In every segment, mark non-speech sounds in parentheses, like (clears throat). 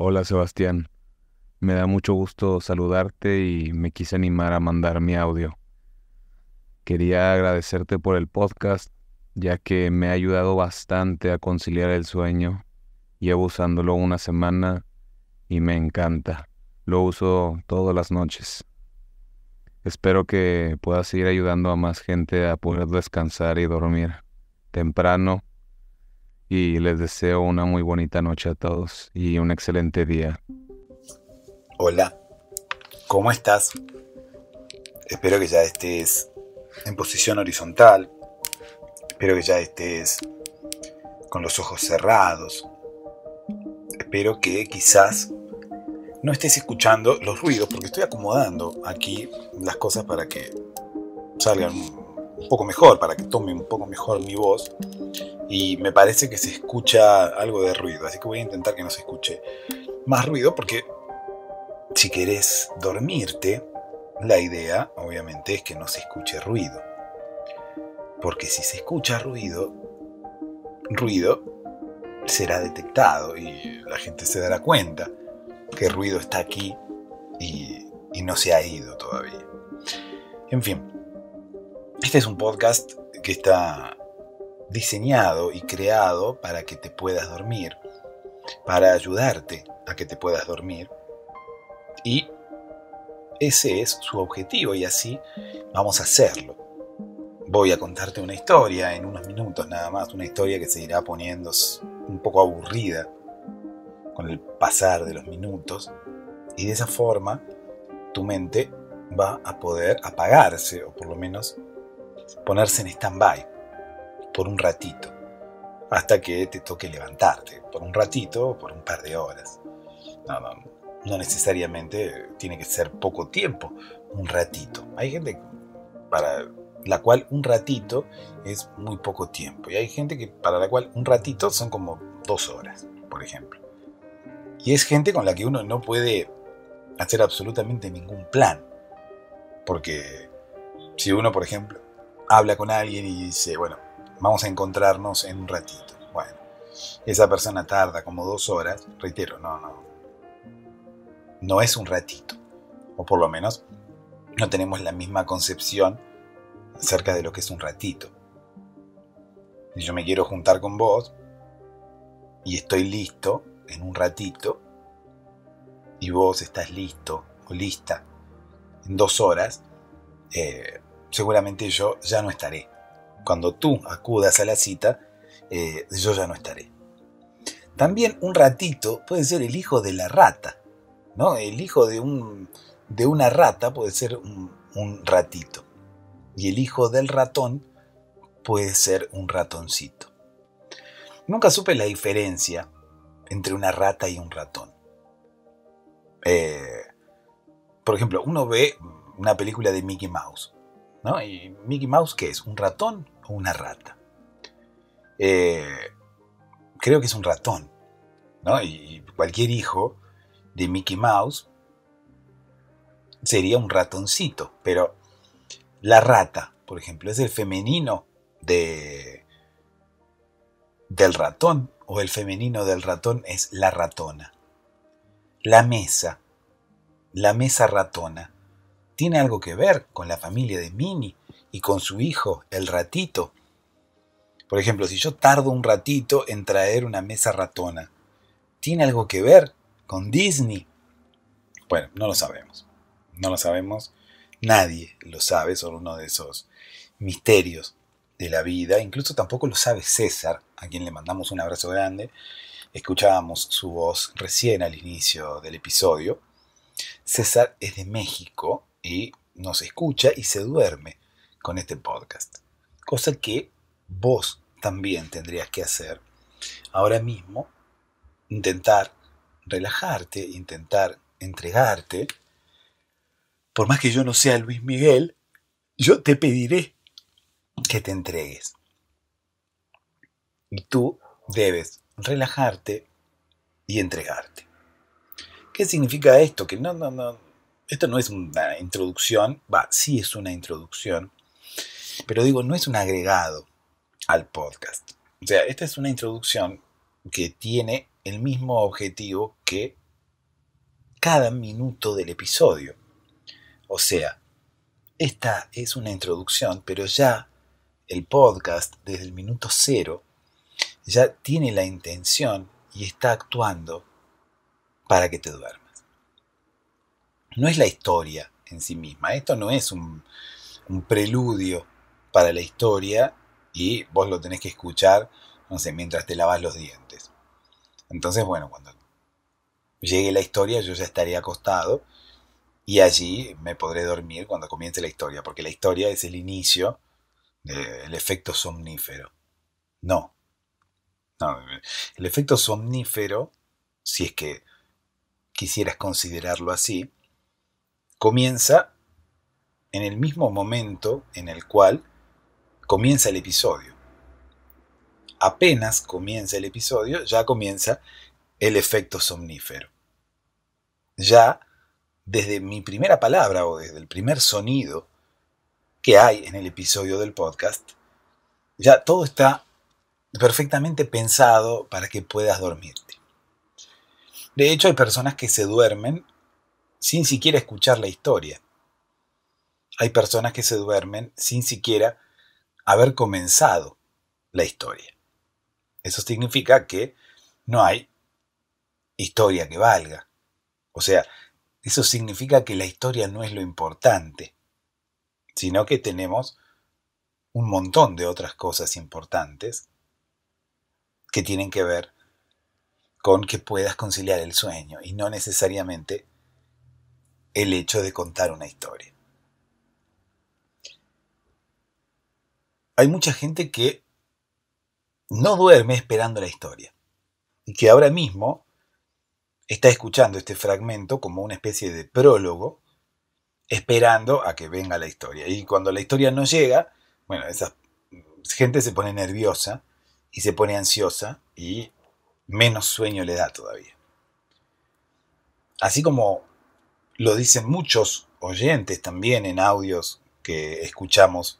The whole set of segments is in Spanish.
Hola Sebastián, me da mucho gusto saludarte y me quise animar a mandar mi audio. Quería agradecerte por el podcast, ya que me ha ayudado bastante a conciliar el sueño. Llevo usándolo una semana y me encanta. Lo uso todas las noches. Espero que puedas seguir ayudando a más gente a poder descansar y dormir temprano y les deseo una muy bonita noche a todos y un excelente día. Hola, ¿cómo estás? Espero que ya estés en posición horizontal, espero que ya estés con los ojos cerrados, espero que quizás no estés escuchando los ruidos porque estoy acomodando aquí las cosas para que salgan un poco mejor, para que tome un poco mejor mi voz. Y me parece que se escucha algo de ruido, así que voy a intentar que no se escuche más ruido, porque si quieres dormirte, la idea obviamente es que no se escuche ruido. Porque si se escucha ruido, ruido será detectado y la gente se dará cuenta que ruido está aquí y, y no se ha ido todavía. En fin, este es un podcast que está diseñado y creado para que te puedas dormir, para ayudarte a que te puedas dormir. Y ese es su objetivo y así vamos a hacerlo. Voy a contarte una historia en unos minutos nada más, una historia que se irá poniendo un poco aburrida con el pasar de los minutos y de esa forma tu mente va a poder apagarse o por lo menos ponerse en stand-by por un ratito, hasta que te toque levantarte, por un ratito o por un par de horas. No, no necesariamente tiene que ser poco tiempo, un ratito. Hay gente para la cual un ratito es muy poco tiempo y hay gente que para la cual un ratito son como dos horas, por ejemplo. Y es gente con la que uno no puede hacer absolutamente ningún plan, porque si uno, por ejemplo, habla con alguien y dice, bueno, vamos a encontrarnos en un ratito. Bueno, esa persona tarda como dos horas, reitero, no, no, no es un ratito, o por lo menos no tenemos la misma concepción acerca de lo que es un ratito. Si yo me quiero juntar con vos y estoy listo en un ratito, y vos estás listo o lista en dos horas, eh, seguramente yo ya no estaré. Cuando tú acudas a la cita, eh, yo ya no estaré. También un ratito puede ser el hijo de la rata, ¿no? El hijo de, de una rata puede ser un, ratito. Y el hijo del ratón puede ser un ratoncito. Nunca supe la diferencia entre una rata y un ratón. Eh, por ejemplo, uno ve una película de Mickey Mouse ¿Y Mickey Mouse qué es? ¿Un ratón o una rata? Eh, creo que es un ratón, Y cualquier hijo de Mickey Mouse sería un ratoncito, pero la rata, por ejemplo, es el femenino de del ratón o el femenino del ratón es la ratona. La mesa, la mesa ratona tiene algo que ver con la familia de Minnie y con su hijo, el ratito. Por ejemplo, si yo tardo un ratito en traer una mesa ratona, ¿tiene algo que ver con Disney? Bueno, no lo sabemos. No lo sabemos. Nadie lo sabe, solo uno de esos misterios de la vida. Incluso tampoco lo sabe César, a quien le mandamos un abrazo grande. Escuchábamos su voz recién al inicio del episodio. César es de México y nos escucha y se duerme con este podcast. Cosa que vos también tendrías que hacer ahora mismo, intentar relajarte, intentar entregarte. Por más que yo no sea Luis Miguel, yo te pediré que te entregues. Y tú debes relajarte y entregarte. ¿Qué significa esto? Que no, no, no, esto no es una introducción, va, sí es una introducción, pero digo, no es un agregado al podcast. O sea, esta es una introducción que tiene el mismo objetivo que cada minuto del episodio. O sea, esta es una introducción, pero ya el podcast desde el minuto cero ya tiene la intención y está actuando para que te duermas no es la historia en sí misma. Esto no es un, preludio para la historia y vos lo tenés que escuchar, no sé, mientras te lavas los dientes. Entonces, bueno, cuando llegue la historia yo ya estaré acostado y allí me podré dormir cuando comience la historia, porque la historia es el inicio del efecto somnífero. No. no. El efecto somnífero, si es que quisieras considerarlo así, comienza en el mismo momento en el cual comienza el episodio. Apenas comienza el episodio, ya comienza el efecto somnífero. Ya desde mi primera palabra o desde el primer sonido que hay en el episodio del podcast, ya todo está perfectamente pensado para que puedas dormirte. De hecho, hay personas que se duermen sin siquiera escuchar la historia. Hay personas que se duermen sin siquiera haber comenzado la historia. Eso significa que no hay historia que valga. O sea, eso significa que la historia no es lo importante, sino que tenemos un montón de otras cosas importantes que tienen que ver con que puedas conciliar el sueño y no necesariamente el hecho de contar una historia. Hay mucha gente que no duerme esperando la historia y que ahora mismo está escuchando este fragmento como una especie de prólogo esperando a que venga la historia. Y cuando la historia no llega, bueno, esa gente se pone nerviosa y se pone ansiosa y menos sueño le da todavía. Así como lo dicen muchos oyentes también en audios que escuchamos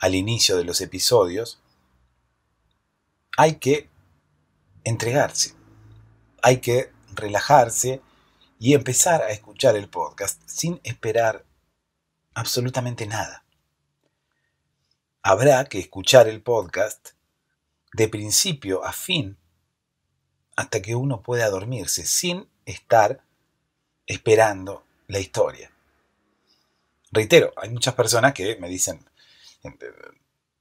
al inicio de los episodios, hay que entregarse, hay que relajarse y empezar a escuchar el podcast sin esperar absolutamente nada. Habrá que escuchar el podcast de principio a fin hasta que uno pueda dormirse sin estar esperando la historia. Reitero, hay muchas personas que me dicen,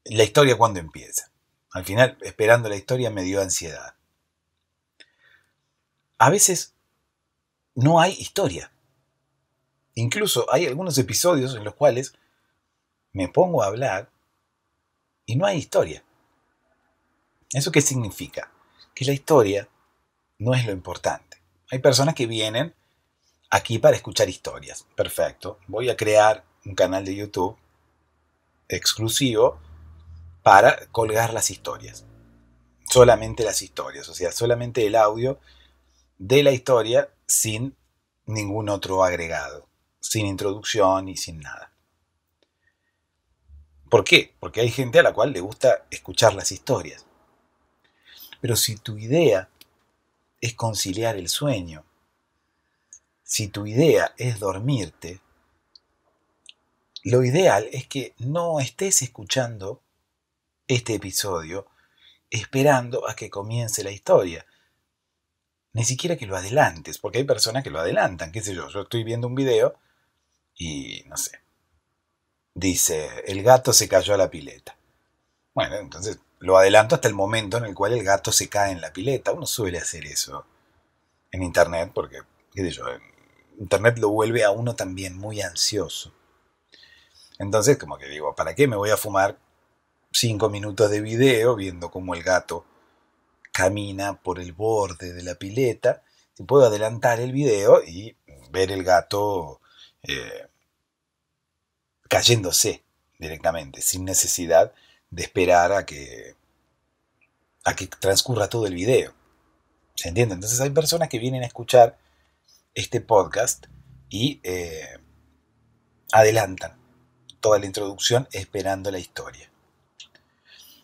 la historia cuando empieza. Al final, esperando la historia me dio ansiedad. A veces no hay historia. Incluso hay algunos episodios en los cuales me pongo a hablar y no hay historia. ¿Eso qué significa? Que la historia no es lo importante. Hay personas que vienen aquí para escuchar historias. Perfecto. Voy a crear un canal de YouTube exclusivo para colgar las historias. Solamente las historias, o sea, solamente el audio de la historia sin ningún otro agregado, sin introducción y sin nada. ¿Por qué? Porque hay gente a la cual le gusta escuchar las historias. Pero si tu idea es conciliar el sueño, si tu idea es dormirte, lo ideal es que no estés escuchando este episodio esperando a que comience la historia. Ni siquiera que lo adelantes, porque hay personas que lo adelantan, qué sé yo, yo estoy viendo un video y no sé. Dice, el gato se cayó a la pileta. Bueno, entonces lo adelanto hasta el momento en el cual el gato se cae en la pileta. Uno suele hacer eso en internet porque, qué sé yo, en Internet lo vuelve a uno también muy ansioso. Entonces, como que digo, ¿para qué me voy a fumar cinco minutos de video viendo cómo el gato camina por el borde de la pileta? Si puedo adelantar el video y ver el gato eh, cayéndose directamente, sin necesidad de esperar a que, a que transcurra todo el video. ¿Se entiende? Entonces hay personas que vienen a escuchar este podcast y eh, adelantan toda la introducción esperando la historia.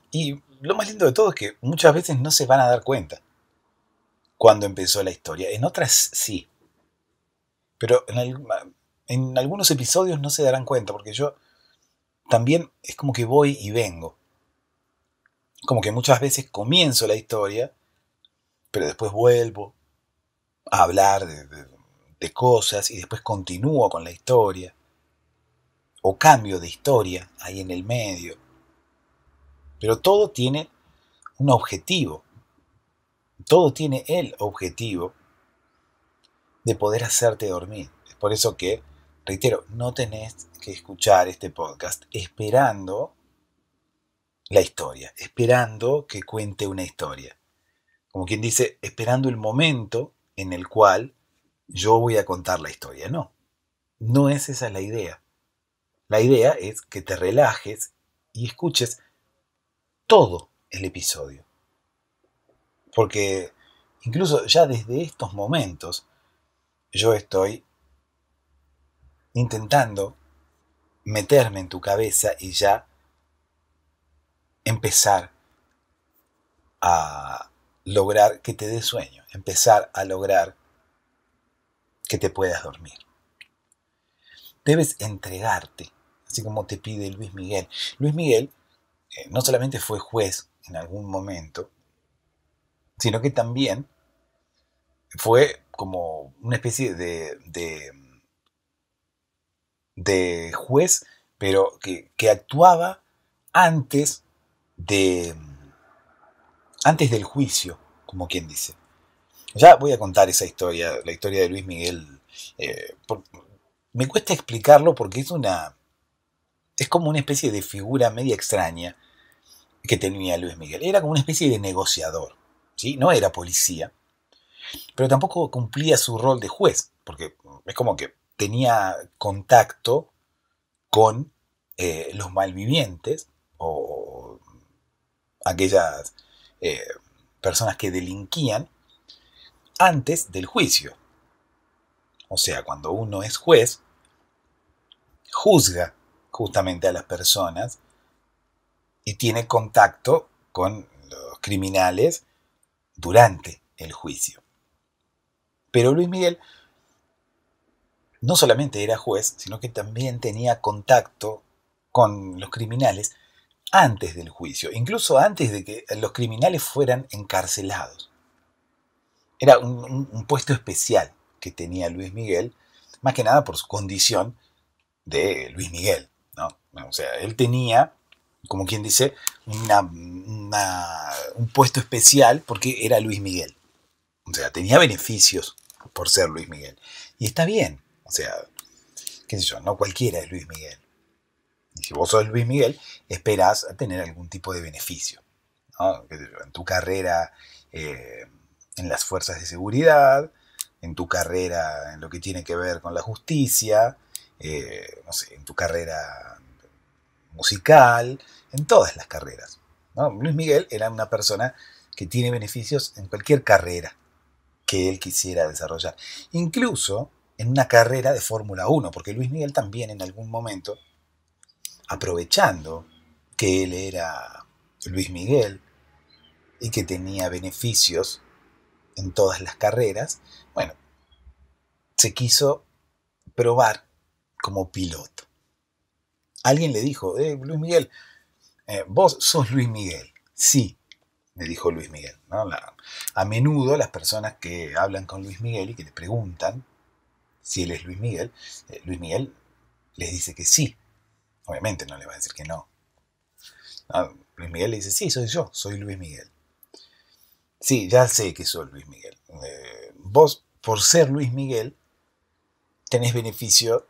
Y lo más lindo de todo es que muchas veces no se van a dar cuenta cuando empezó la historia. En otras sí. Pero en, algunos episodios no se darán cuenta porque yo también es como que voy y vengo. Como que muchas veces comienzo la historia, pero después vuelvo a hablar de de cosas y después continúo con la historia. O cambio de historia ahí en el medio. Pero todo tiene un objetivo. Todo tiene el objetivo de poder hacerte dormir. Es por eso que, reitero, no tenés que escuchar este podcast esperando la historia, esperando que cuente una historia. Como quien dice, esperando el momento en el cual yo voy a contar la historia. No, no es esa la idea. La idea es que te relajes y escuches todo el episodio. Porque incluso ya desde estos momentos yo estoy intentando meterme en tu cabeza y ya empezar a lograr que te dé sueño, empezar a lograr que te puedas dormir. Debes entregarte, así como te pide Luis Miguel. Luis Miguel eh, no solamente fue juez en algún momento, sino que también fue como una especie de, de, juez, pero que, que actuaba antes de antes del juicio, como quien dice. Ya voy a contar esa historia, la historia de Luis Miguel. Eh, me cuesta explicarlo porque es una. Es como una especie de figura media extraña que tenía Luis Miguel. Era como una especie de negociador. ¿sí? No era policía. Pero tampoco cumplía su rol de juez. Porque es como que tenía contacto con eh, los malvivientes o aquellas eh, personas que delinquían antes del juicio. O sea, cuando uno es juez, juzga justamente a las personas y tiene contacto con los criminales durante el juicio. Pero Luis Miguel no solamente era juez, sino que también tenía contacto con los criminales antes del juicio, incluso antes de que los criminales fueran encarcelados. Era un, puesto especial que tenía Luis Miguel, más que nada por su condición de Luis Miguel, O sea, él tenía, como quien dice, una, un puesto especial porque era Luis Miguel. O sea, tenía beneficios por ser Luis Miguel. Y está bien, o sea, qué sé yo, no cualquiera es Luis Miguel. si vos sos Luis Miguel, esperás a tener algún tipo de beneficio. En tu carrera eh, en las fuerzas de seguridad, en tu carrera, en lo que tiene que ver con la justicia, eh, en tu carrera musical, en todas las carreras. Luis Miguel era una persona que tiene beneficios en cualquier carrera que él quisiera desarrollar. Incluso en una carrera de Fórmula 1, porque Luis Miguel también en algún momento, aprovechando que él era Luis Miguel y que tenía beneficios en todas las carreras, bueno, se quiso probar como piloto. Alguien le dijo, eh, Luis Miguel, eh, vos sos Luis Miguel. Sí, le dijo Luis Miguel. a menudo las personas que hablan con Luis Miguel y que le preguntan si él es Luis Miguel, eh, Luis Miguel les dice que sí. Obviamente no le va a decir que no. no. Ah, Luis Miguel le dice, sí, soy yo, soy Luis Miguel. Sí, ya sé que soy Luis Miguel. Eh, vos, por ser Luis Miguel, tenés beneficios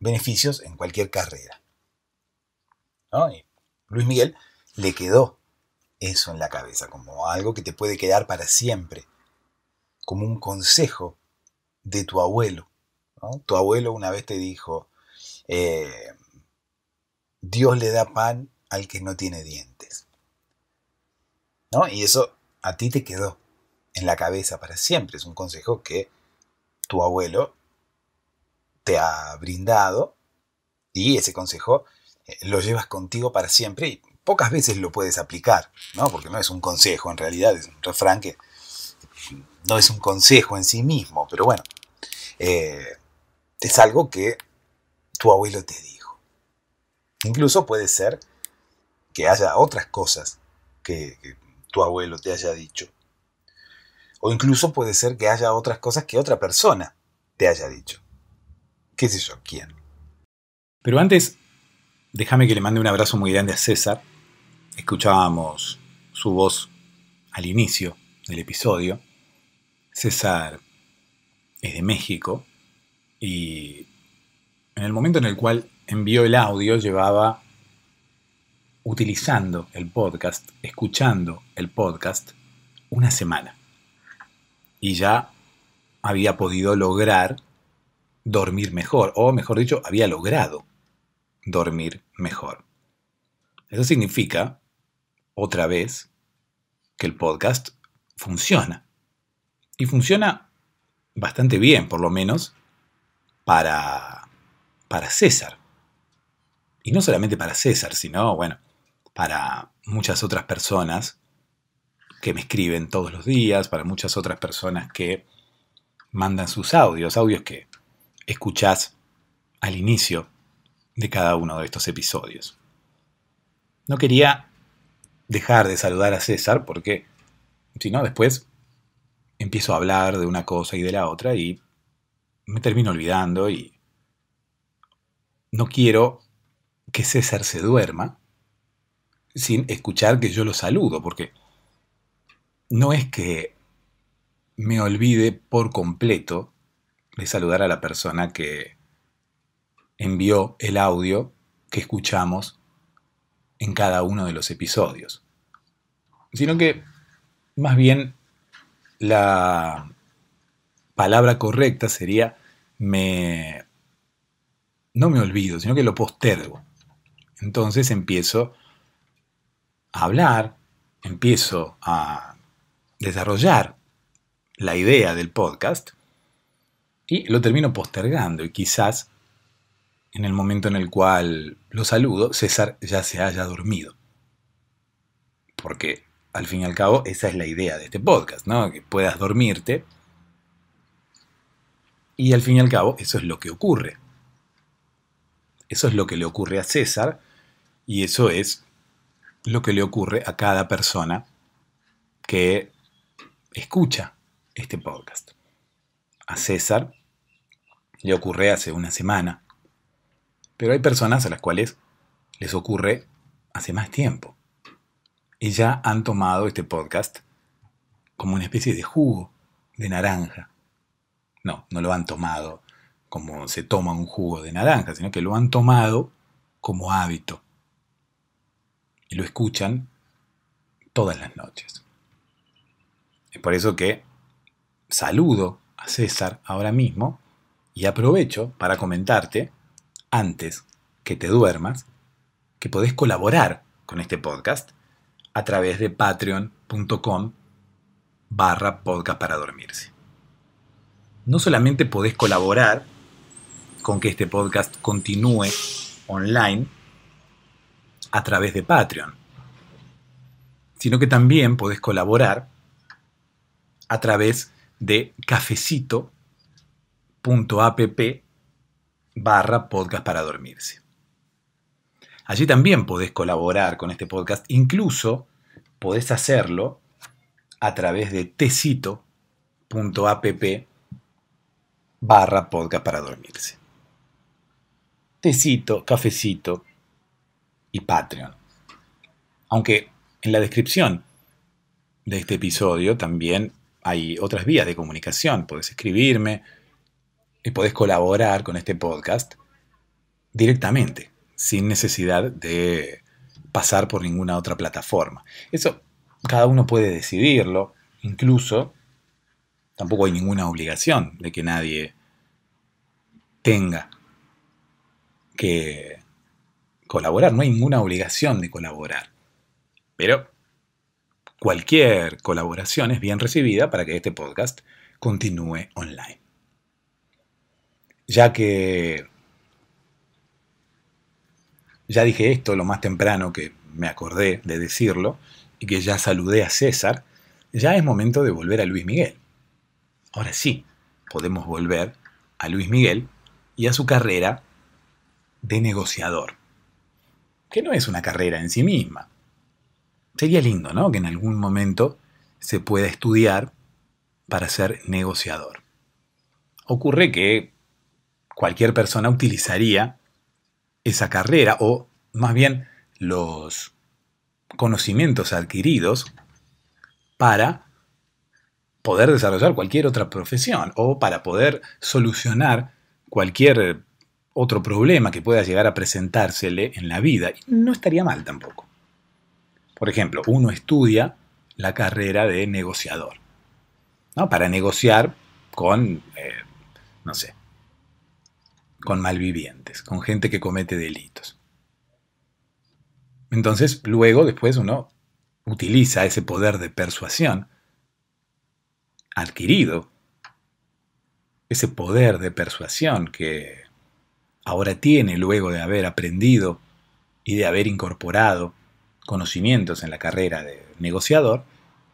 en cualquier carrera. Luis Miguel le quedó eso en la cabeza, como algo que te puede quedar para siempre, como un consejo de tu abuelo. Tu abuelo una vez te dijo, eh, Dios le da pan al que no tiene dientes. ¿No? Y eso a ti te quedó en la cabeza para siempre. Es un consejo que tu abuelo te ha brindado y ese consejo eh, lo llevas contigo para siempre y pocas veces lo puedes aplicar, ¿no? Porque no es un consejo, en realidad es un refrán que no es un consejo en sí mismo, pero bueno, eh, es algo que tu abuelo te dijo. Incluso puede ser que haya otras cosas que tu abuelo te haya dicho. O incluso puede ser que haya otras cosas que otra persona te haya dicho. ¿Qué sé yo? ¿Quién? Pero antes, déjame que le mande un abrazo muy grande a César. Escuchábamos su voz al inicio del episodio. César es de México y en el momento en el cual envió el audio llevaba utilizando el podcast, escuchando el podcast, una semana. Y ya había podido lograr dormir mejor, o mejor dicho, había logrado dormir mejor. Eso significa, otra vez, que el podcast funciona. Y funciona bastante bien, por lo menos, para, para César. Y no solamente para César, sino, bueno, para muchas otras personas que me escriben todos los días, para muchas otras personas que mandan sus audios, audios que escuchás al inicio de cada uno de estos episodios. No quería dejar de saludar a César porque si no después empiezo a hablar de una cosa y de la otra y me termino olvidando y no quiero que César se duerma sin escuchar que yo lo saludo, porque no es que me olvide por completo de saludar a la persona que envió el audio que escuchamos en cada uno de los episodios, sino que más bien la palabra correcta sería me no me olvido, sino que lo postergo. Entonces empiezo hablar, empiezo a desarrollar la idea del podcast y lo termino postergando y quizás en el momento en el cual lo saludo, César ya se haya dormido. Porque al fin y al cabo esa es la idea de este podcast, ¿no? Que puedas dormirte. Y al fin y al cabo eso es lo que ocurre. Eso es lo que le ocurre a César y eso es lo que le ocurre a cada persona que escucha este podcast. A César le ocurre hace una semana, pero hay personas a las cuales les ocurre hace más tiempo y ya han tomado este podcast como una especie de jugo de naranja. No, no lo han tomado como se toma un jugo de naranja, sino que lo han tomado como hábito lo escuchan todas las noches. Es por eso que saludo a César ahora mismo y aprovecho para comentarte, antes que te duermas, que podés colaborar con este podcast a través de patreon.com barra podcast para dormirse. No solamente podés colaborar con que este podcast continúe online, a través de Patreon, sino que también podés colaborar a través de cafecito.app barra podcast para dormirse. Allí también podés colaborar con este podcast, incluso podés hacerlo a través de tecito.app barra podcast para dormirse. Tecito, cafecito, y Patreon. Aunque en la descripción de este episodio también hay otras vías de comunicación. Podés escribirme y podés colaborar con este podcast directamente, sin necesidad de pasar por ninguna otra plataforma. Eso cada uno puede decidirlo, incluso tampoco hay ninguna obligación de que nadie tenga que colaborar, no hay ninguna obligación de colaborar. Pero cualquier colaboración es bien recibida para que este podcast continúe online. Ya que ya dije esto lo más temprano que me acordé de decirlo y que ya saludé a César, ya es momento de volver a Luis Miguel. Ahora sí, podemos volver a Luis Miguel y a su carrera de negociador que no es una carrera en sí misma. Sería lindo, ¿no? Que en algún momento se pueda estudiar para ser negociador. Ocurre que cualquier persona utilizaría esa carrera o más bien los conocimientos adquiridos para poder desarrollar cualquier otra profesión o para poder solucionar cualquier otro problema que pueda llegar a presentársele en la vida. no estaría mal tampoco. Por ejemplo, uno estudia la carrera de negociador, ¿no? Para negociar con, eh, no sé, con malvivientes, con gente que comete delitos. Entonces, luego, después uno utiliza ese poder de persuasión adquirido, ese poder de persuasión que ahora tiene luego de haber aprendido y de haber incorporado conocimientos en la carrera de negociador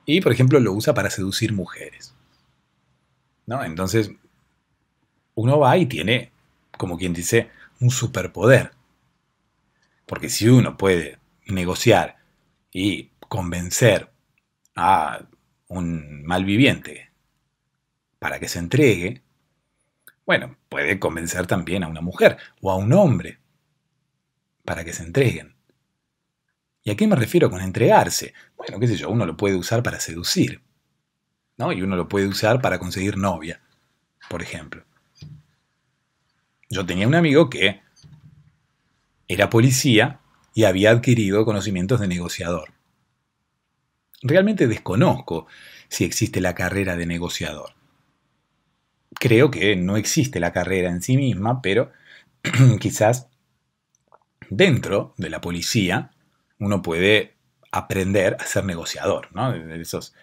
y, por ejemplo, lo usa para seducir mujeres. ¿No? Entonces, uno va y tiene, como quien dice, un superpoder. Porque si uno puede negociar y convencer a un malviviente para que se entregue, bueno, puede convencer también a una mujer o a un hombre para que se entreguen. ¿Y a qué me refiero con entregarse? Bueno, qué sé yo, uno lo puede usar para seducir, ¿no? Y uno lo puede usar para conseguir novia, por ejemplo. Yo tenía un amigo que era policía y había adquirido conocimientos de negociador. Realmente desconozco si existe la carrera de negociador creo que no existe la carrera en sí misma, pero (clears throat) quizás dentro de la policía uno puede aprender a ser negociador, esos,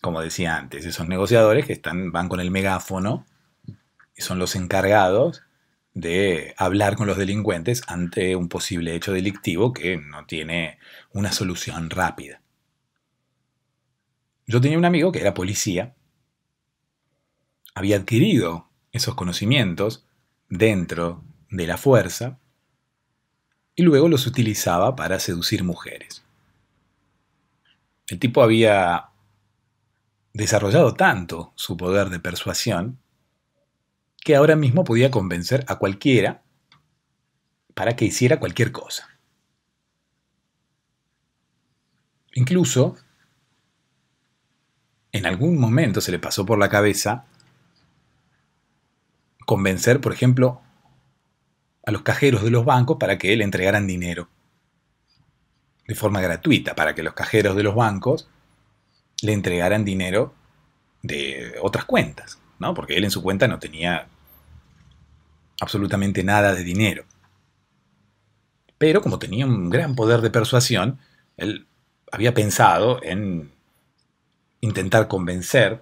como decía antes, esos negociadores que están, van con el megáfono y son los encargados de hablar con los delincuentes ante un posible hecho delictivo que no tiene una solución rápida. Yo tenía un amigo que era policía había adquirido esos conocimientos dentro de la fuerza y luego los utilizaba para seducir mujeres. El tipo había desarrollado tanto su poder de persuasión que ahora mismo podía convencer a cualquiera para que hiciera cualquier cosa. Incluso, en algún momento se le pasó por la cabeza convencer, por ejemplo, a los cajeros de los bancos para que le entregaran dinero de forma gratuita, para que los cajeros de los bancos le entregaran dinero de otras cuentas, ¿no? Porque él en su cuenta no tenía absolutamente nada de dinero. Pero como tenía un gran poder de persuasión, él había pensado en intentar convencer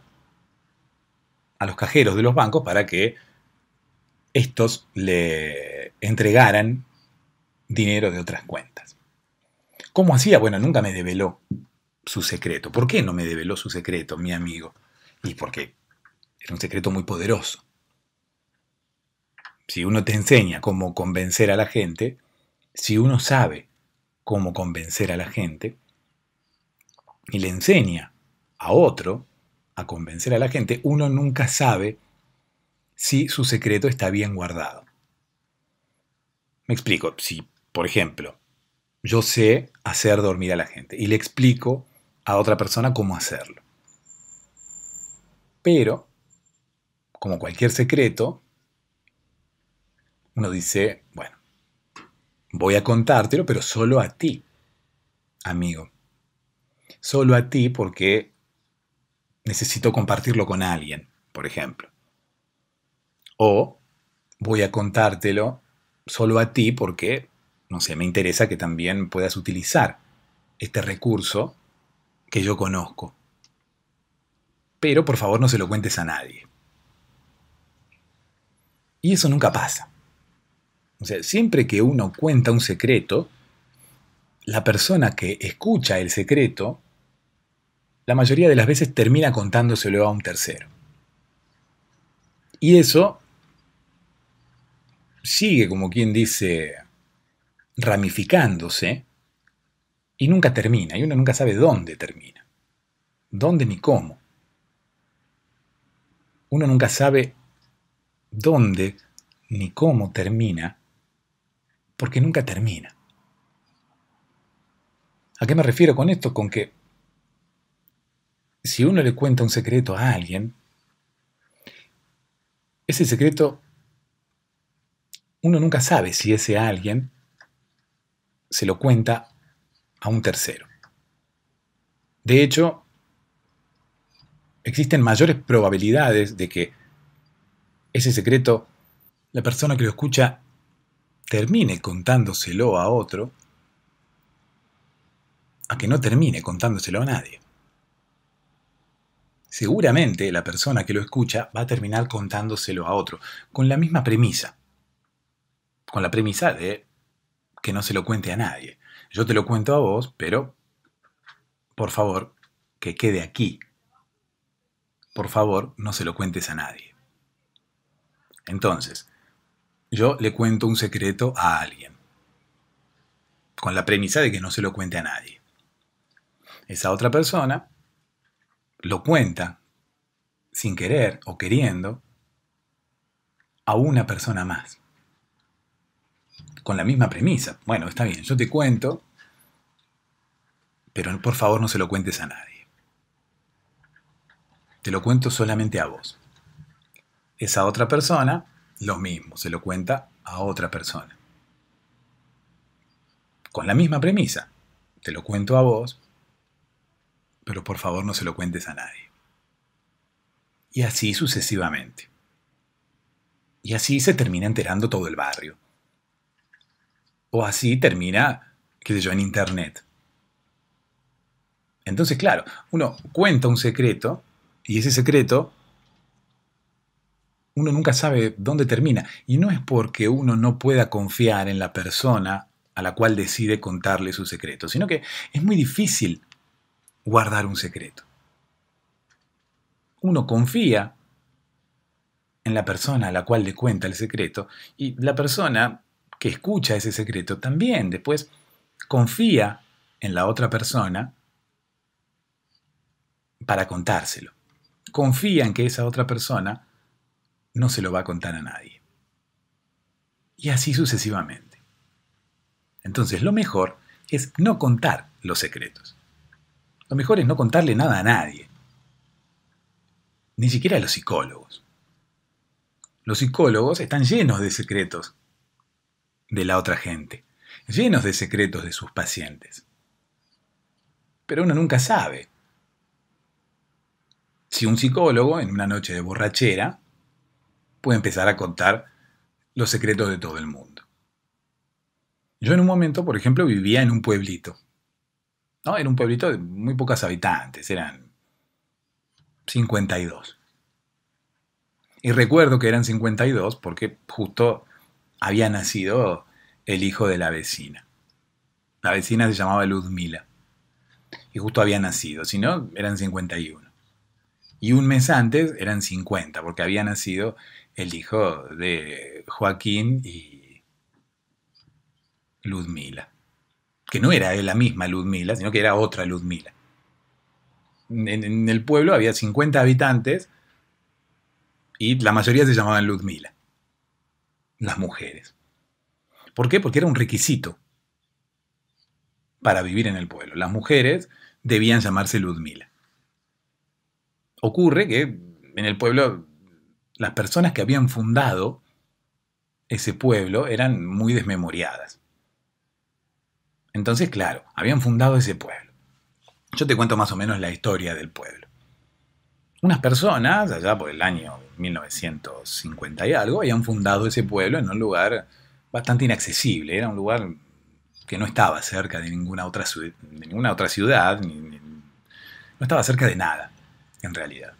a los cajeros de los bancos para que estos le entregaran dinero de otras cuentas. ¿Cómo hacía? Bueno, nunca me develó su secreto. ¿Por qué no me develó su secreto, mi amigo? Y porque era un secreto muy poderoso. Si uno te enseña cómo convencer a la gente, si uno sabe cómo convencer a la gente y le enseña a otro a convencer a la gente, uno nunca sabe si su secreto está bien guardado. Me explico, si, por ejemplo, yo sé hacer dormir a la gente y le explico a otra persona cómo hacerlo. Pero, como cualquier secreto, uno dice, bueno, voy a contártelo, pero solo a ti, amigo. Solo a ti porque necesito compartirlo con alguien, por ejemplo. O voy a contártelo solo a ti porque, no sé, me interesa que también puedas utilizar este recurso que yo conozco. Pero por favor no se lo cuentes a nadie. Y eso nunca pasa. O sea, siempre que uno cuenta un secreto, la persona que escucha el secreto, la mayoría de las veces termina contándoselo a un tercero. Y eso sigue, como quien dice, ramificándose y nunca termina, y uno nunca sabe dónde termina, dónde ni cómo. Uno nunca sabe dónde ni cómo termina, porque nunca termina. ¿A qué me refiero con esto? Con que si uno le cuenta un secreto a alguien, ese secreto uno nunca sabe si ese alguien se lo cuenta a un tercero. De hecho, existen mayores probabilidades de que ese secreto la persona que lo escucha termine contándoselo a otro a que no termine contándoselo a nadie. Seguramente la persona que lo escucha va a terminar contándoselo a otro, con la misma premisa con la premisa de que no se lo cuente a nadie. Yo te lo cuento a vos, pero por favor, que quede aquí. Por favor, no se lo cuentes a nadie. Entonces, yo le cuento un secreto a alguien, con la premisa de que no se lo cuente a nadie. Esa otra persona lo cuenta, sin querer o queriendo, a una persona más con la misma premisa. Bueno, está bien, yo te cuento, pero por favor no se lo cuentes a nadie. Te lo cuento solamente a vos. Esa otra persona, lo mismo, se lo cuenta a otra persona. Con la misma premisa. Te lo cuento a vos, pero por favor no se lo cuentes a nadie. Y así sucesivamente. Y así se termina enterando todo el barrio o así termina, qué sé yo, en Internet. Entonces, claro, uno cuenta un secreto y ese secreto uno nunca sabe dónde termina. Y no es porque uno no pueda confiar en la persona a la cual decide contarle su secreto, sino que es muy difícil guardar un secreto. Uno confía en la persona a la cual le cuenta el secreto y la persona que escucha ese secreto también después confía en la otra persona para contárselo. Confía en que esa otra persona no se lo va a contar a nadie. Y así sucesivamente. Entonces lo mejor es no contar los secretos. Lo mejor es no contarle nada a nadie. Ni siquiera a los psicólogos. Los psicólogos están llenos de secretos de la otra gente, llenos de secretos de sus pacientes. Pero uno nunca sabe. Si un psicólogo en una noche de borrachera puede empezar a contar los secretos de todo el mundo. Yo en un momento, por ejemplo, vivía en un pueblito. ¿no? Era un pueblito de muy pocas habitantes, eran 52. Y recuerdo que eran 52 porque justo había nacido el hijo de la vecina. La vecina se llamaba Ludmila. Y justo había nacido, si no, eran 51. Y un mes antes eran 50, porque había nacido el hijo de Joaquín y Ludmila. Que no era la misma Ludmila, sino que era otra Ludmila. En, el pueblo había 50 habitantes y la mayoría se llamaban Ludmila las mujeres. ¿Por qué? Porque era un requisito para vivir en el pueblo. Las mujeres debían llamarse Ludmila. Ocurre que en el pueblo las personas que habían fundado ese pueblo eran muy desmemoriadas. Entonces, claro, habían fundado ese pueblo. Yo te cuento más o menos la historia del pueblo. Unas personas, allá por el año 1950 y algo, habían fundado ese pueblo en un lugar bastante inaccesible, era un lugar que no estaba cerca de ninguna otra, ciudad, no estaba cerca de nada, en realidad.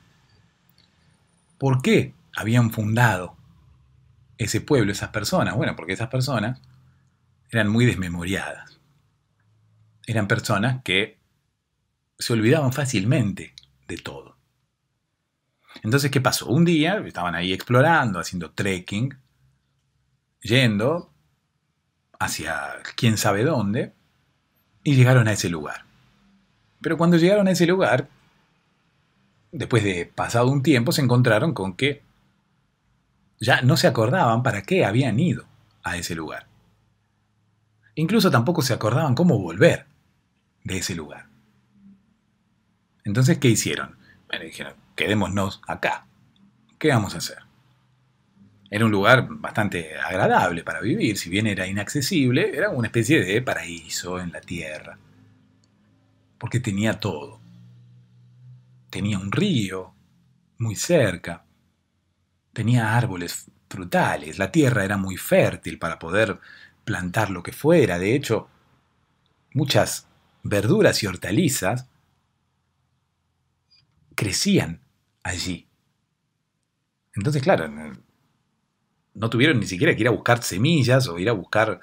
¿Por qué habían fundado ese pueblo, esas personas? Bueno, porque esas personas eran muy desmemoriadas. Eran personas que se olvidaban fácilmente de todo. Entonces, ¿qué pasó? Un día estaban ahí explorando, haciendo trekking, yendo hacia quién sabe dónde, y llegaron a ese lugar. Pero cuando llegaron a ese lugar, después de pasado un tiempo, se encontraron con que ya no se acordaban para qué habían ido a ese lugar. Incluso tampoco se acordaban cómo volver de ese lugar. Entonces, ¿qué hicieron? Bueno, dijeron, quedémonos acá. ¿Qué vamos a hacer? Era un lugar bastante agradable para vivir, si bien era inaccesible, era una especie de paraíso en la tierra. Porque tenía todo. Tenía un río muy cerca, tenía árboles frutales, la tierra era muy fértil para poder plantar lo que fuera, de hecho, muchas verduras y hortalizas crecían allí. Entonces, claro, no tuvieron ni siquiera que ir a buscar semillas o ir a buscar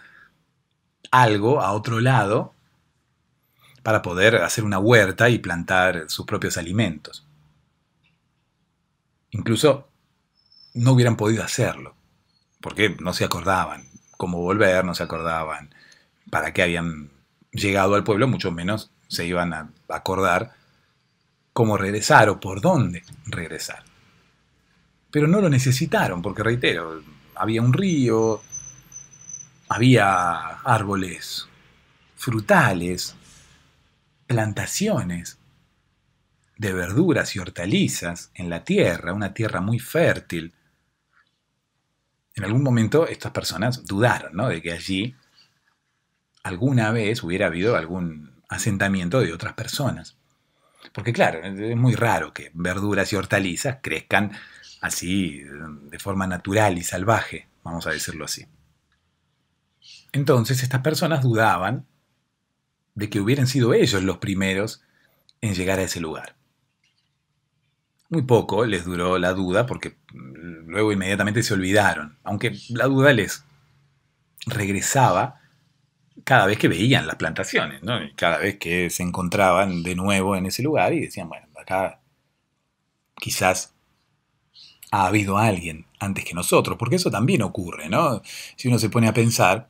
algo a otro lado para poder hacer una huerta y plantar sus propios alimentos. Incluso no hubieran podido hacerlo, porque no se acordaban cómo volver, no se acordaban para qué habían llegado al pueblo, mucho menos se iban a acordar cómo regresar o por dónde regresar. Pero no lo necesitaron, porque reitero, había un río, había árboles frutales, plantaciones de verduras y hortalizas en la tierra, una tierra muy fértil. En algún momento estas personas dudaron de que allí alguna vez hubiera habido algún asentamiento de otras personas. Porque claro, es muy raro que verduras y hortalizas crezcan así de forma natural y salvaje, vamos a decirlo así. Entonces estas personas dudaban de que hubieran sido ellos los primeros en llegar a ese lugar. Muy poco les duró la duda porque luego inmediatamente se olvidaron, aunque la duda les regresaba cada vez que veían las plantaciones, ¿no? Y cada vez que se encontraban de nuevo en ese lugar y decían, bueno, acá quizás ha habido alguien antes que nosotros, porque eso también ocurre, ¿no? Si uno se pone a pensar,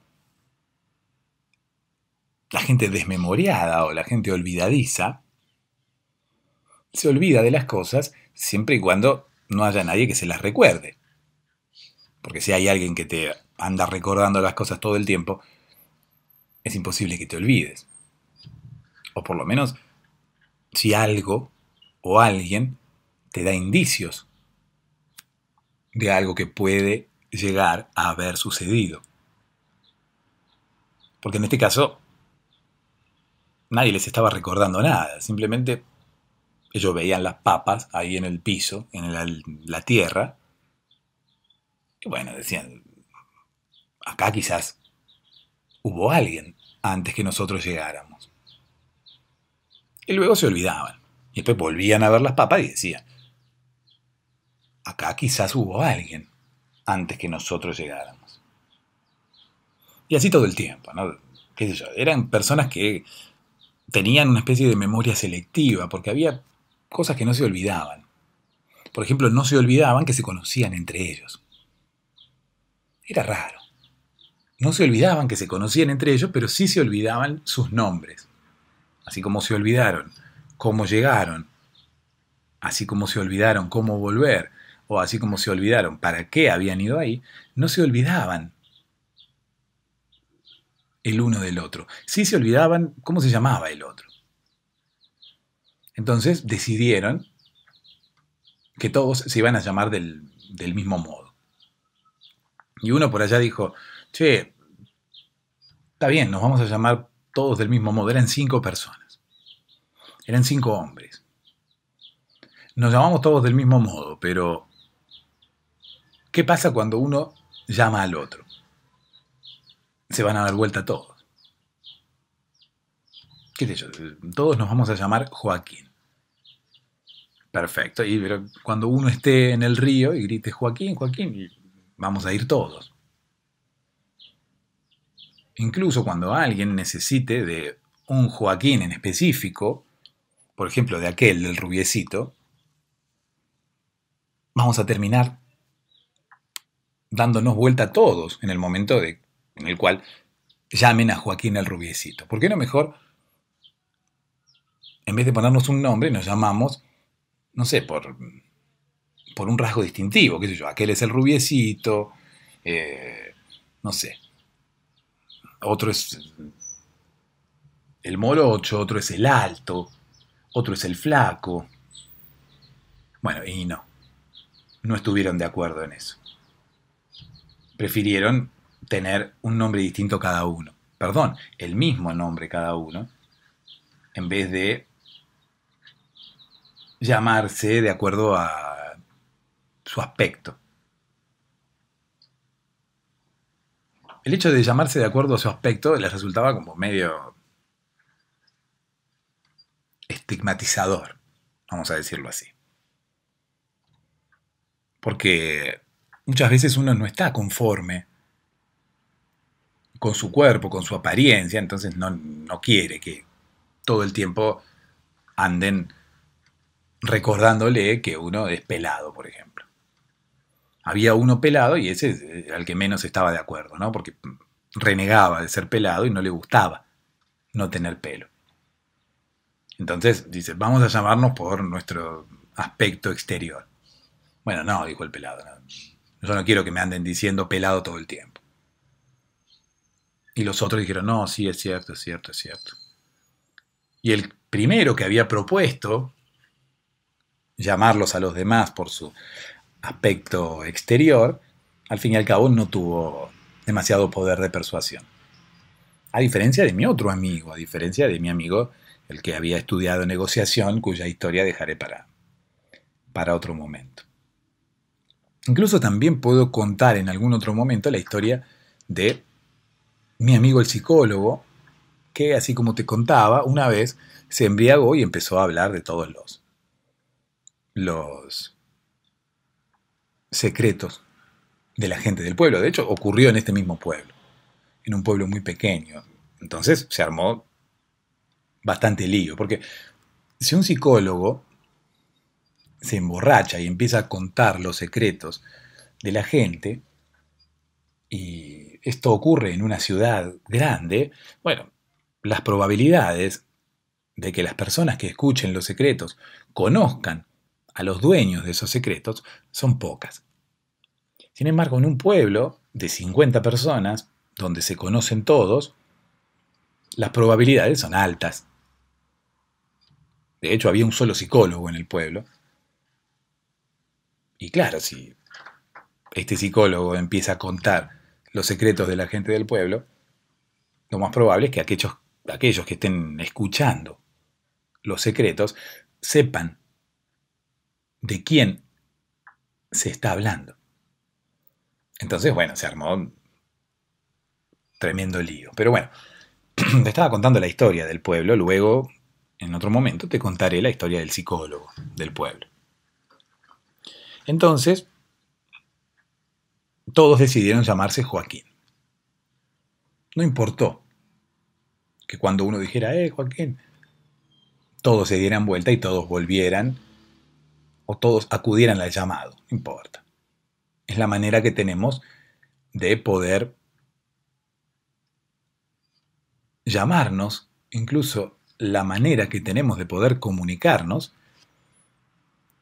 la gente desmemoriada o la gente olvidadiza se olvida de las cosas siempre y cuando no haya nadie que se las recuerde. Porque si hay alguien que te anda recordando las cosas todo el tiempo, es imposible que te olvides. O por lo menos, si algo o alguien te da indicios de algo que puede llegar a haber sucedido. Porque en este caso, nadie les estaba recordando nada, simplemente ellos veían las papas ahí en el piso, en la, tierra, y bueno, decían, acá quizás hubo alguien antes que nosotros llegáramos. Y luego se olvidaban. Y después volvían a ver las papas y decían, acá quizás hubo alguien antes que nosotros llegáramos. Y así todo el tiempo, ¿no? ¿Qué Eran personas que tenían una especie de memoria selectiva, porque había cosas que no se olvidaban. Por ejemplo, no se olvidaban que se conocían entre ellos. Era raro no se olvidaban que se conocían entre ellos, pero sí se olvidaban sus nombres. Así como se olvidaron cómo llegaron, así como se olvidaron cómo volver, o así como se olvidaron para qué habían ido ahí, no se olvidaban el uno del otro. Sí se olvidaban cómo se llamaba el otro. Entonces decidieron que todos se iban a llamar del, mismo modo. Y uno por allá dijo, che, Está bien, nos vamos a llamar todos del mismo modo. Eran cinco personas. Eran cinco hombres. Nos llamamos todos del mismo modo, pero ¿qué pasa cuando uno llama al otro? Se van a dar vuelta todos. ¿Qué Todos nos vamos a llamar Joaquín. Perfecto. Y pero cuando uno esté en el río y grite Joaquín, Joaquín, vamos a ir todos. Incluso cuando alguien necesite de un Joaquín en específico, por ejemplo de aquel, del rubiecito, vamos a terminar dándonos vuelta a todos en el momento en el cual llamen a Joaquín el rubiecito. ¿Por qué no mejor, en vez de ponernos un nombre, nos llamamos, no sé, por, por un rasgo distintivo, qué sé yo, aquel es el rubiecito, eh, no sé, otro es el morocho, otro es el alto, otro es el flaco. Bueno, y no, no estuvieron de acuerdo en eso. Prefirieron tener un nombre distinto cada uno, perdón, el mismo nombre cada uno, en vez de llamarse de acuerdo a su aspecto. El hecho de llamarse de acuerdo a su aspecto les resultaba como medio estigmatizador, vamos a decirlo así. Porque muchas veces uno no está conforme con su cuerpo, con su apariencia, entonces no, no quiere que todo el tiempo anden recordándole que uno es pelado, por ejemplo había uno pelado y ese eh, al que menos estaba de acuerdo, ¿no? Porque renegaba de ser pelado y no le gustaba no tener pelo. Entonces dice, vamos a llamarnos por nuestro aspecto exterior. Bueno, no, dijo el pelado. Yo no quiero que me anden diciendo pelado todo el tiempo. Y los otros dijeron, no, sí, es cierto, es cierto, es cierto. Y el primero que había propuesto llamarlos a los demás por su aspecto exterior, al fin y al cabo no tuvo demasiado poder de persuasión. A diferencia de mi otro amigo, a diferencia de mi amigo, el que había estudiado negociación, cuya historia dejaré para, para otro momento. Incluso también puedo contar en algún otro momento la historia de mi amigo el psicólogo, que así como te contaba, una vez se embriagó y empezó a hablar de todos los, los secretos de la gente del pueblo. De hecho, ocurrió en este mismo pueblo, en un pueblo muy pequeño. Entonces se armó bastante lío, porque si un psicólogo se emborracha y empieza a contar los secretos de la gente, y esto ocurre en una ciudad grande, bueno, las probabilidades de que las personas que escuchen los secretos conozcan a los dueños de esos secretos son pocas. Sin embargo, en un pueblo de 50 personas, donde se conocen todos, las probabilidades son altas. De hecho, había un solo psicólogo en el pueblo. Y claro, si este psicólogo empieza a contar los secretos de la gente del pueblo, lo más probable es que aquellos, aquellos que estén escuchando los secretos sepan de quién se está hablando. Entonces, bueno, se armó tremendo lío. Pero bueno, (clears throat) te estaba contando la historia del pueblo, luego en otro momento te contaré la historia del psicólogo del pueblo. Entonces, todos decidieron llamarse Joaquín. No importó que cuando uno dijera, eh, Joaquín, todos se dieran vuelta y todos volvieran o todos acudieran al llamado, no importa. Es la manera que tenemos de poder llamarnos, incluso la manera que tenemos de poder comunicarnos,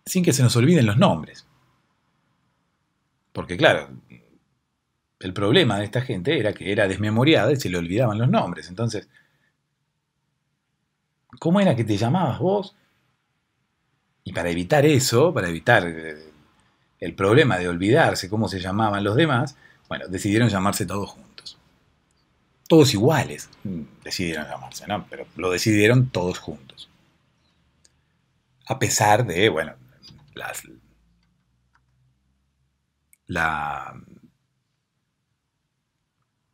sin que se nos olviden los nombres. Porque claro, el problema de esta gente era que era desmemoriada y se le olvidaban los nombres. Entonces, ¿cómo era que te llamabas vos? Y para evitar eso, para evitar eh, el problema de olvidarse cómo se llamaban los demás, bueno, decidieron llamarse todos juntos. Todos iguales mm, decidieron llamarse, ¿no? Pero lo decidieron todos juntos. A pesar de, bueno, la,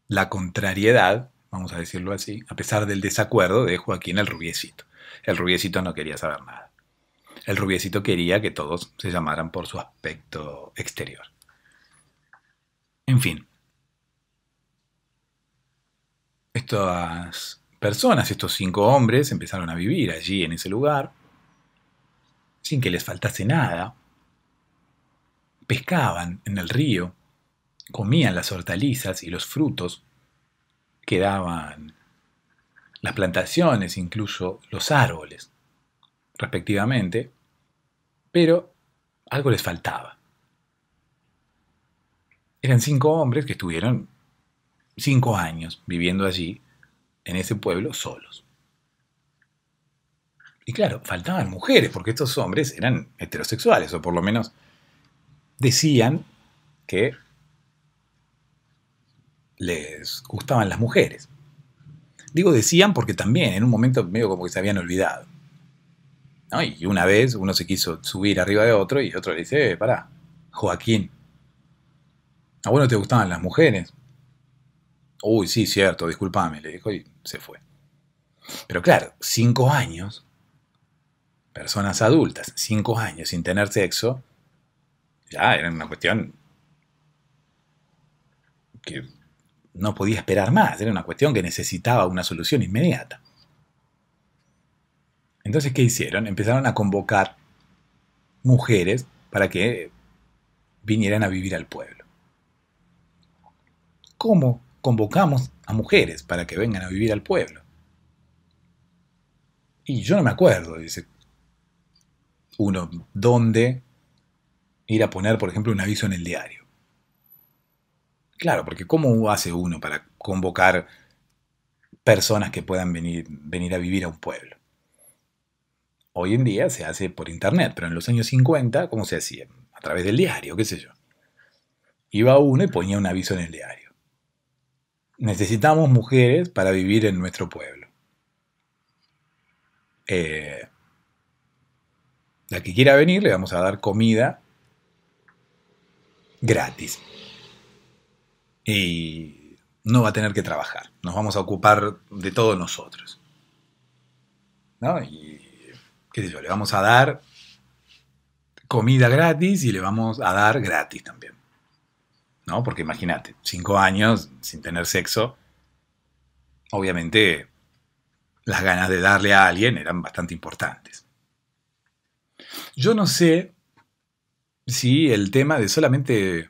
la contrariedad, vamos a decirlo así, a pesar del desacuerdo de Joaquín el rubiecito. El rubiecito no quería saber nada. El rubiecito quería que todos se llamaran por su aspecto exterior. En fin. Estas personas, estos cinco hombres, empezaron a vivir allí en ese lugar, sin que les faltase nada. Pescaban en el río, comían las hortalizas y los frutos que daban las plantaciones, incluso los árboles, respectivamente, pero algo les faltaba. Eran cinco hombres que estuvieron cinco años viviendo allí, en ese pueblo, solos. Y claro, faltaban mujeres, porque estos hombres eran heterosexuales, o por lo menos decían que les gustaban las mujeres. Digo decían porque también en un momento medio como que se habían olvidado. Y una vez uno se quiso subir arriba de otro y otro le dice, eh, pará, Joaquín, ¿a vos no te gustaban las mujeres? Uy, sí, cierto, discúlpame, le dijo y se fue. Pero claro, cinco años, personas adultas, cinco años sin tener sexo, ya era una cuestión que no podía esperar más, era una cuestión que necesitaba una solución inmediata. Entonces, ¿qué hicieron? Empezaron a convocar mujeres para que vinieran a vivir al pueblo. ¿Cómo convocamos a mujeres para que vengan a vivir al pueblo? Y yo no me acuerdo, dice uno, ¿dónde ir a poner, por ejemplo, un aviso en el diario? Claro, porque ¿cómo hace uno para convocar personas que puedan venir, venir a vivir a un pueblo? Hoy en día se hace por internet, pero en los años 50, ¿cómo se hacía? A través del diario, qué sé yo. Iba uno y ponía un aviso en el diario. Necesitamos mujeres para vivir en nuestro pueblo. Eh, la que quiera venir le vamos a dar comida gratis. Y no va a tener que trabajar. Nos vamos a ocupar de todos nosotros. ¿No? qué le vamos a dar comida gratis y le vamos a dar gratis también. ¿No? Porque imagínate, cinco años sin tener sexo, obviamente las ganas de darle a alguien eran bastante importantes. Yo no sé si el tema de solamente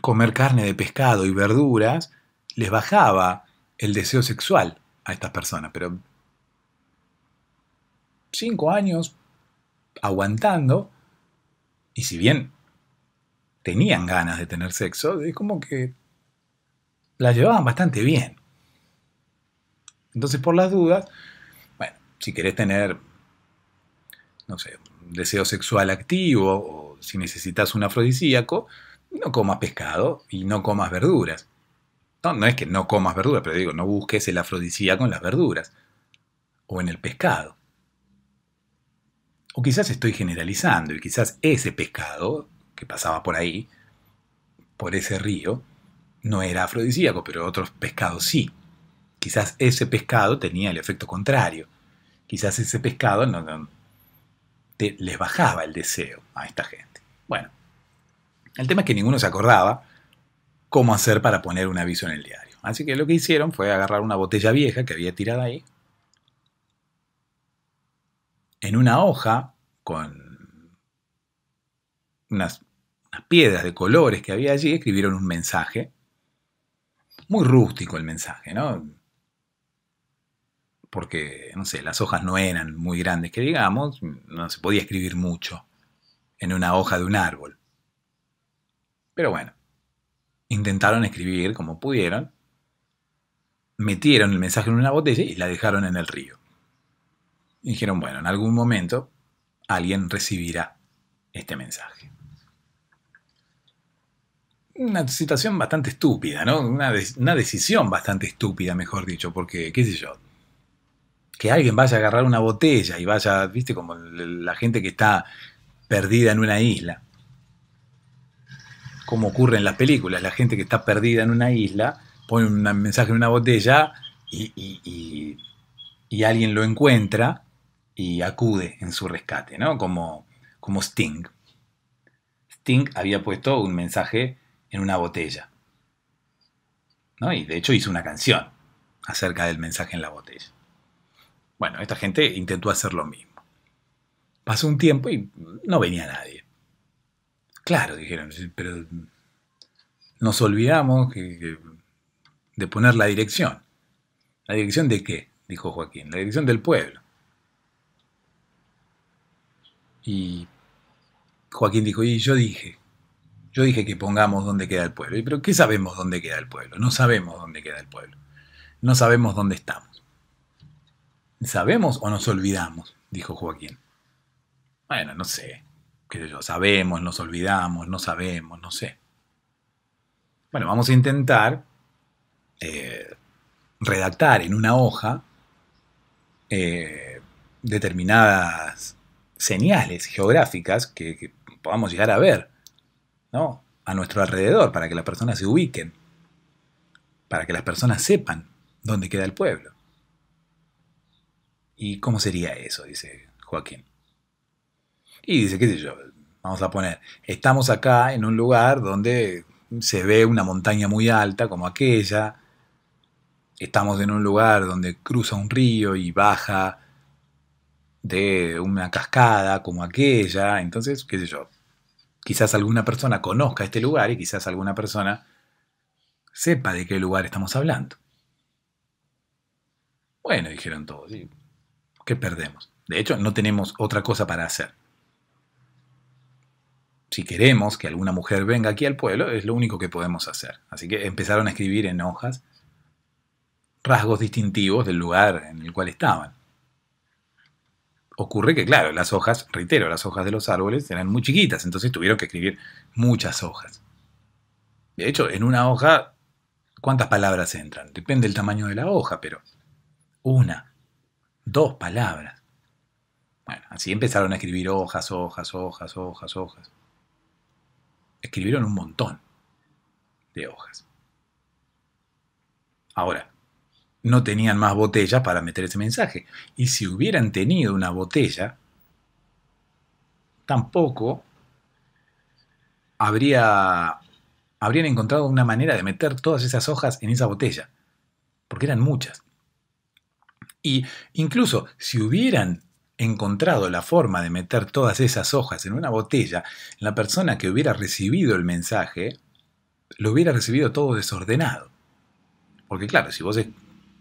comer carne de pescado y verduras les bajaba el deseo sexual a estas personas, pero cinco años aguantando, y si bien tenían ganas de tener sexo, es como que la llevaban bastante bien. Entonces, por las dudas, bueno, si querés tener, no sé, un deseo sexual activo o si necesitas un afrodisíaco, no comas pescado y no comas verduras. No, no es que no comas verduras, pero digo, no busques el afrodisíaco en las verduras o en el pescado o quizás estoy generalizando y quizás ese pescado que pasaba por ahí, por ese río, no era afrodisíaco, pero otros pescados sí. Quizás ese pescado tenía el efecto contrario. Quizás ese pescado no, les bajaba el deseo a esta gente. Bueno, el tema es que ninguno se acordaba cómo hacer para poner un aviso en el diario. Así que lo que hicieron fue agarrar una botella vieja que había tirada ahí en una hoja con unas, piedras de colores que había allí, escribieron un mensaje. Muy rústico el mensaje, ¿no? Porque, no sé, las hojas no eran muy grandes que digamos, no se podía escribir mucho en una hoja de un árbol. Pero bueno, intentaron escribir como pudieron, metieron el mensaje en una botella y la dejaron en el río dijeron, bueno, en algún momento alguien recibirá este mensaje. Una situación bastante estúpida, ¿no? Una, decisión bastante estúpida, mejor dicho, porque, qué sé yo, que alguien vaya a agarrar una botella y vaya, viste, como la gente que está perdida en una isla. Como ocurre en las películas, la gente que está perdida en una isla pone un mensaje en una botella y alguien lo encuentra y acude en su rescate, ¿no? Como, como Sting. Sting había puesto un mensaje en una botella. ¿no? Y de hecho hizo una canción acerca del mensaje en la botella. Bueno, esta gente intentó hacer lo mismo. Pasó un tiempo y no venía nadie. Claro, dijeron, pero nos olvidamos de poner la dirección. ¿La dirección de qué? dijo Joaquín. La dirección del pueblo. Y Joaquín dijo, y yo dije, yo dije que pongamos dónde queda el pueblo. Pero ¿qué sabemos dónde queda el pueblo? No sabemos dónde queda el pueblo. No sabemos dónde estamos. ¿Sabemos o nos olvidamos? dijo Joaquín. Bueno, no sé. ¿Qué yo? Sabemos, nos olvidamos, no sabemos, no sé. Bueno, vamos a intentar eh, redactar en una hoja eh, determinadas señales geográficas que, podamos llegar a ver ¿no? a nuestro alrededor, para que las personas se ubiquen, para que las personas sepan dónde queda el pueblo. ¿Y cómo sería eso? dice Joaquín. Y dice, qué sé yo, vamos a poner, estamos acá en un lugar donde se ve una montaña muy alta como aquella, estamos en un lugar donde cruza un río y baja de una cascada como aquella. Entonces, qué sé yo, quizás alguna persona conozca este lugar y quizás alguna persona sepa de qué lugar estamos hablando. Bueno, dijeron todos, ¿qué perdemos? De hecho, no tenemos otra cosa para hacer. Si queremos que alguna mujer venga aquí al pueblo, es lo único que podemos hacer. Así que empezaron a escribir en hojas rasgos distintivos del lugar en el cual estaban ocurre que, claro, las hojas, reitero, las hojas de los árboles eran muy chiquitas, entonces tuvieron que escribir muchas hojas. De hecho, en una hoja, ¿cuántas palabras entran? Depende del tamaño de la hoja, pero una, dos palabras. Bueno, así empezaron a escribir hojas, hojas, hojas, hojas, hojas. Escribieron un montón de hojas. Ahora, no tenían más botellas para meter ese mensaje. Y si hubieran tenido una botella, tampoco habría, habrían encontrado una manera de meter todas esas hojas en esa botella, porque eran muchas. Y incluso si hubieran encontrado la forma de meter todas esas hojas en una botella, la persona que hubiera recibido el mensaje lo hubiera recibido todo desordenado. Porque claro, si vos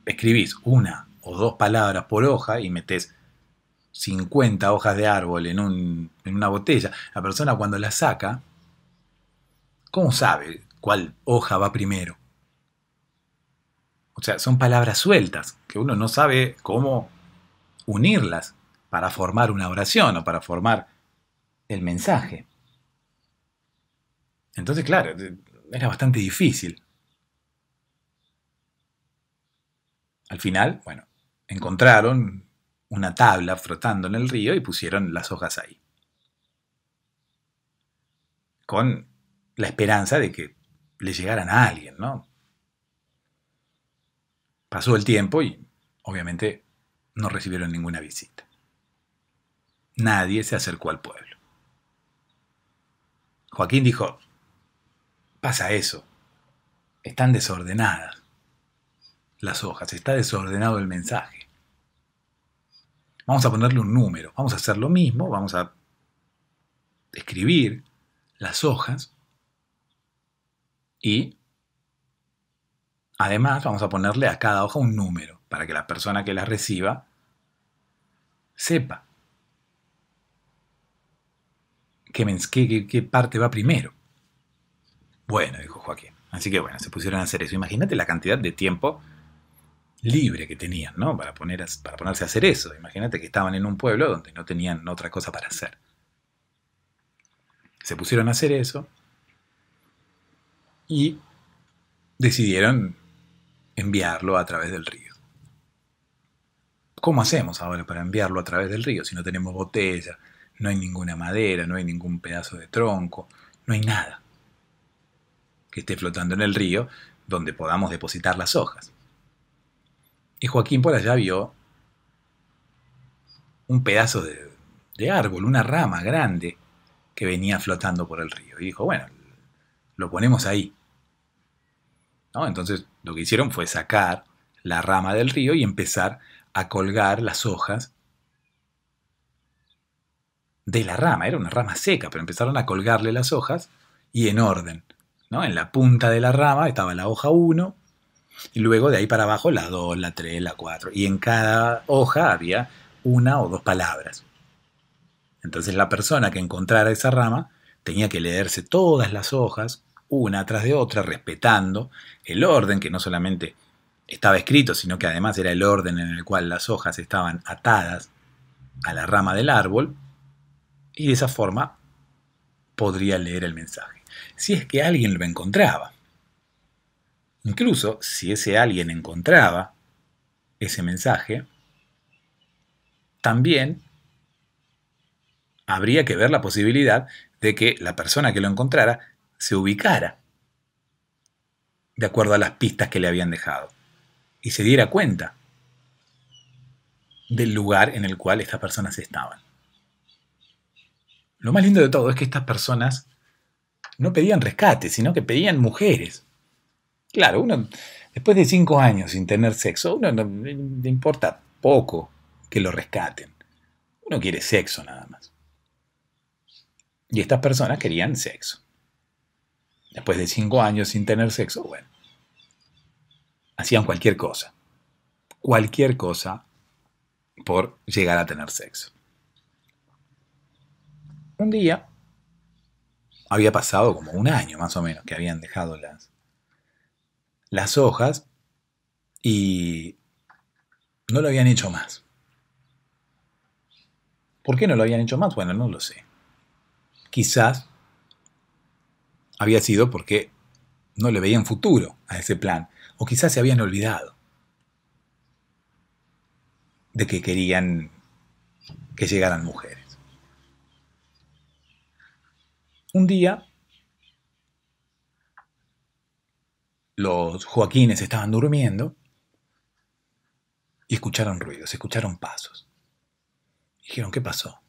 escribís una o dos palabras por hoja y metes 50 hojas de árbol en, en una botella, la persona cuando la saca, ¿cómo sabe cuál hoja va primero? O sea, son palabras sueltas que uno no sabe cómo unirlas para formar una oración o para formar el mensaje. Entonces, claro, era bastante difícil. Al final, bueno, encontraron una tabla frotando en el río y pusieron las hojas ahí. Con la esperanza de que le llegaran a alguien, ¿no? Pasó el tiempo y obviamente no recibieron ninguna visita. Nadie se acercó al pueblo. Joaquín dijo, pasa eso, están desordenadas las hojas, está desordenado el mensaje. Vamos a ponerle un número, vamos a hacer lo mismo, vamos a escribir las hojas y además vamos a ponerle a cada hoja un número para que la persona que las reciba sepa qué, qué parte va primero. Bueno, dijo Joaquín. Así que bueno, se pusieron a hacer eso. Imagínate la cantidad de tiempo libre que tenían, ¿no? Para, ponerse a hacer eso. Imagínate que estaban en un pueblo donde no tenían otra cosa para hacer. Se pusieron a hacer eso y decidieron enviarlo a través del río. ¿Cómo hacemos ahora para enviarlo a través del río si no tenemos botella, no hay ninguna madera, no hay ningún pedazo de tronco, no hay nada que esté flotando en el río donde podamos depositar las hojas? Y Joaquín por allá vio un pedazo de, árbol, una rama grande que venía flotando por el río. Y dijo, bueno, lo ponemos ahí. Entonces lo que hicieron fue sacar la rama del río y empezar a colgar las hojas de la rama. Era una rama seca, pero empezaron a colgarle las hojas y en orden. ¿no? En la punta de la rama estaba la hoja 1, y luego de ahí para abajo la 2, la 3, la 4. Y en cada hoja había una o dos palabras. Entonces la persona que encontrara esa rama tenía que leerse todas las hojas, una tras de otra, respetando el orden que no solamente estaba escrito, sino que además era el orden en el cual las hojas estaban atadas a la rama del árbol. Y de esa forma podría leer el mensaje. Si es que alguien lo encontraba. Incluso si ese alguien encontraba ese mensaje, también habría que ver la posibilidad de que la persona que lo encontrara se ubicara de acuerdo a las pistas que le habían dejado y se diera cuenta del lugar en el cual estas personas estaban. Lo más lindo de todo es que estas personas no pedían rescate, sino que pedían mujeres. Claro, uno, después de cinco años sin tener sexo, uno no le importa poco que lo rescaten. Uno quiere sexo nada más. Y estas personas querían sexo. Después de cinco años sin tener sexo, bueno, hacían cualquier cosa. Cualquier cosa por llegar a tener sexo. Un día, había pasado como un año más o menos que habían dejado las, las hojas y no lo habían hecho más. ¿Por qué no lo habían hecho más? Bueno, no lo sé. Quizás había sido porque no le veían futuro a ese plan, o quizás se habían olvidado de que querían que llegaran mujeres. Un día los Joaquines estaban durmiendo y escucharon ruidos, escucharon pasos. Dijeron, ¿qué pasó?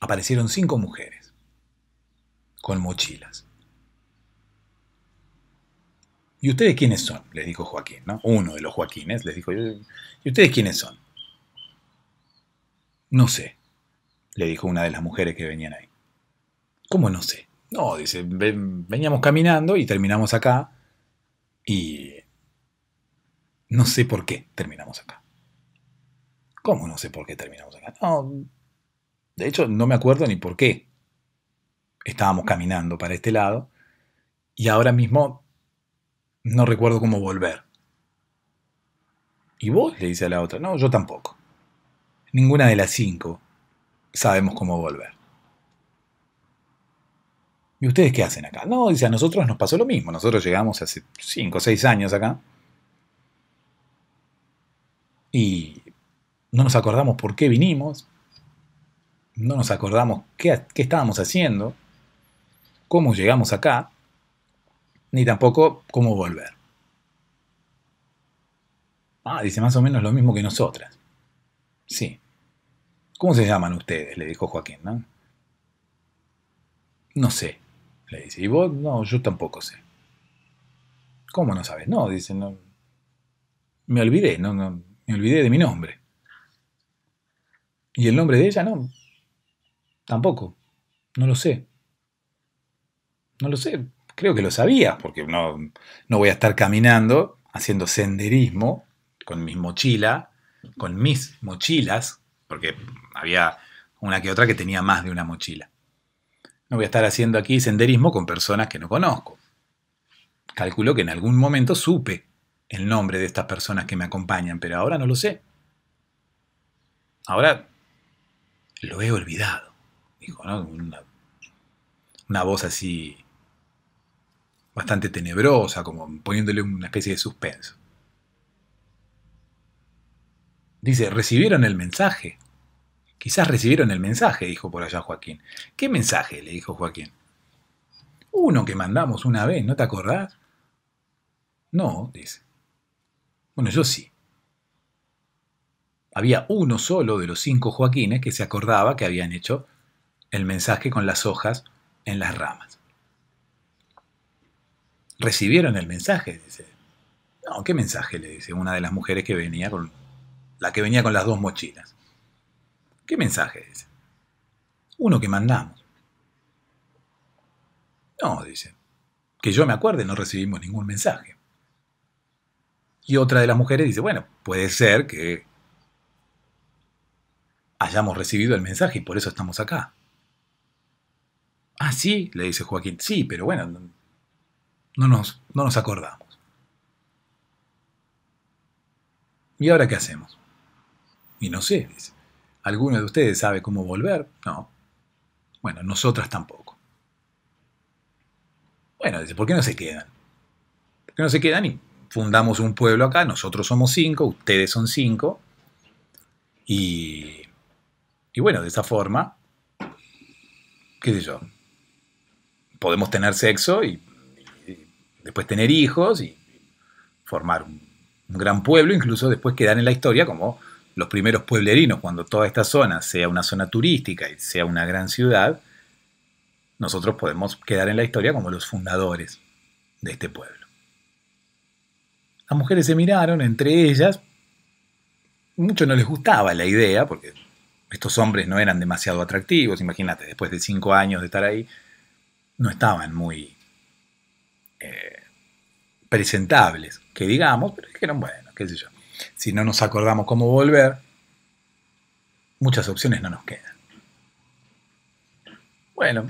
Aparecieron cinco mujeres con mochilas. ¿Y ustedes quiénes son? Les dijo Joaquín, ¿no? Uno de los Joaquines les dijo, ¿y ustedes quiénes son? No sé, le dijo una de las mujeres que venían ahí. ¿Cómo no sé? No, dice, veníamos caminando y terminamos acá. Y no sé por qué terminamos acá. ¿Cómo no sé por qué terminamos acá? No, de hecho, no me acuerdo ni por qué estábamos caminando para este lado. Y ahora mismo no recuerdo cómo volver. ¿Y vos? le dice a la otra. No, yo tampoco. Ninguna de las cinco sabemos cómo volver. ¿Y ustedes qué hacen acá? No, dice, a nosotros nos pasó lo mismo. Nosotros llegamos hace 5 o 6 años acá. Y no nos acordamos por qué vinimos. No nos acordamos qué, estábamos haciendo. Cómo llegamos acá. Ni tampoco cómo volver. Ah, dice más o menos lo mismo que nosotras. Sí. ¿Cómo se llaman ustedes? Le dijo Joaquín, No sé. ¿y vos? No, yo tampoco sé. ¿Cómo no sabes? No, dice, no. Me olvidé, no, me olvidé de mi nombre. ¿Y el nombre de ella? No, tampoco. No lo sé. No lo sé. Creo que lo sabía, porque no, no voy a estar caminando haciendo senderismo con mis mochilas, con mis mochilas, porque había una que otra que tenía más de una mochila voy a estar haciendo aquí senderismo con personas que no conozco. Calculo que en algún momento supe el nombre de estas personas que me acompañan, pero ahora no lo sé. Ahora lo he olvidado, dijo, ¿no? Una, una voz así bastante tenebrosa, como poniéndole una especie de suspenso. Dice, recibieron el mensaje. Quizás recibieron el mensaje, dijo por allá Joaquín. ¿Qué mensaje? le dijo Joaquín. Uno que mandamos una vez, ¿no te acordás? No, dice. Bueno, yo sí. Había uno solo de los cinco Joaquines que se acordaba que habían hecho el mensaje con las hojas en las ramas. Recibieron el mensaje, dice. No, ¿qué mensaje? le dice una de las mujeres que venía con la que venía con las dos mochilas. ¿Qué mensaje? Dice. Uno que mandamos. No, dice. Que yo me acuerde, no recibimos ningún mensaje. Y otra de las mujeres dice, bueno, puede ser que hayamos recibido el mensaje y por eso estamos acá. Ah, sí, le dice Joaquín, sí, pero bueno, no nos, no nos acordamos. ¿Y ahora qué hacemos? Y no sé, dice. ¿Alguno de ustedes sabe cómo volver? No. Bueno, nosotras tampoco. Bueno, dice, ¿por qué no se quedan? ¿Por qué no se quedan y fundamos un pueblo acá? Nosotros somos cinco, ustedes son cinco. Y, y bueno, de esa forma, qué sé yo, podemos tener sexo y, después tener hijos y formar un, un gran pueblo, incluso después quedar en la historia como los primeros pueblerinos, cuando toda esta zona sea una zona turística y sea una gran ciudad, nosotros podemos quedar en la historia como los fundadores de este pueblo. Las mujeres se miraron entre ellas, mucho no les gustaba la idea, porque estos hombres no eran demasiado atractivos, imagínate, después de cinco años de estar ahí, no estaban muy eh, presentables, que digamos, pero dijeron, bueno, qué sé yo si no nos acordamos cómo volver, muchas opciones no nos quedan. Bueno,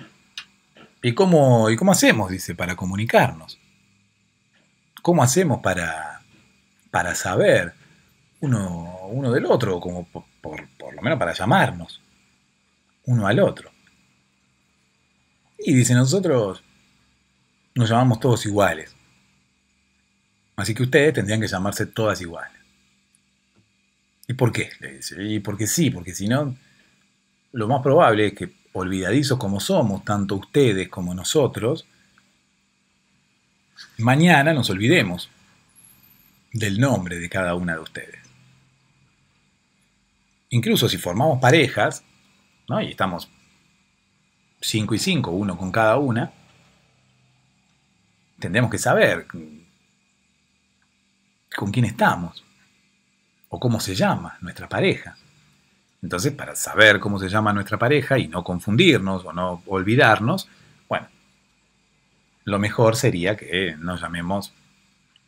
¿y cómo, ¿y cómo hacemos, dice, para comunicarnos? ¿Cómo hacemos para, para saber uno, del otro, como por lo menos para llamarnos uno al otro? Y dice, nosotros nos llamamos todos iguales. Así que ustedes tendrían que llamarse todas iguales. ¿Y por qué? Le dice, y porque sí, porque si no, lo más probable es que olvidadizos como somos, tanto ustedes como nosotros, mañana nos olvidemos del nombre de cada una de ustedes. Incluso si formamos parejas, ¿no? y estamos cinco y cinco, uno con cada una, tendremos que saber con quién estamos o cómo se llama nuestra pareja. Entonces, para saber cómo se llama nuestra pareja y no confundirnos o no olvidarnos, bueno, lo mejor sería que nos llamemos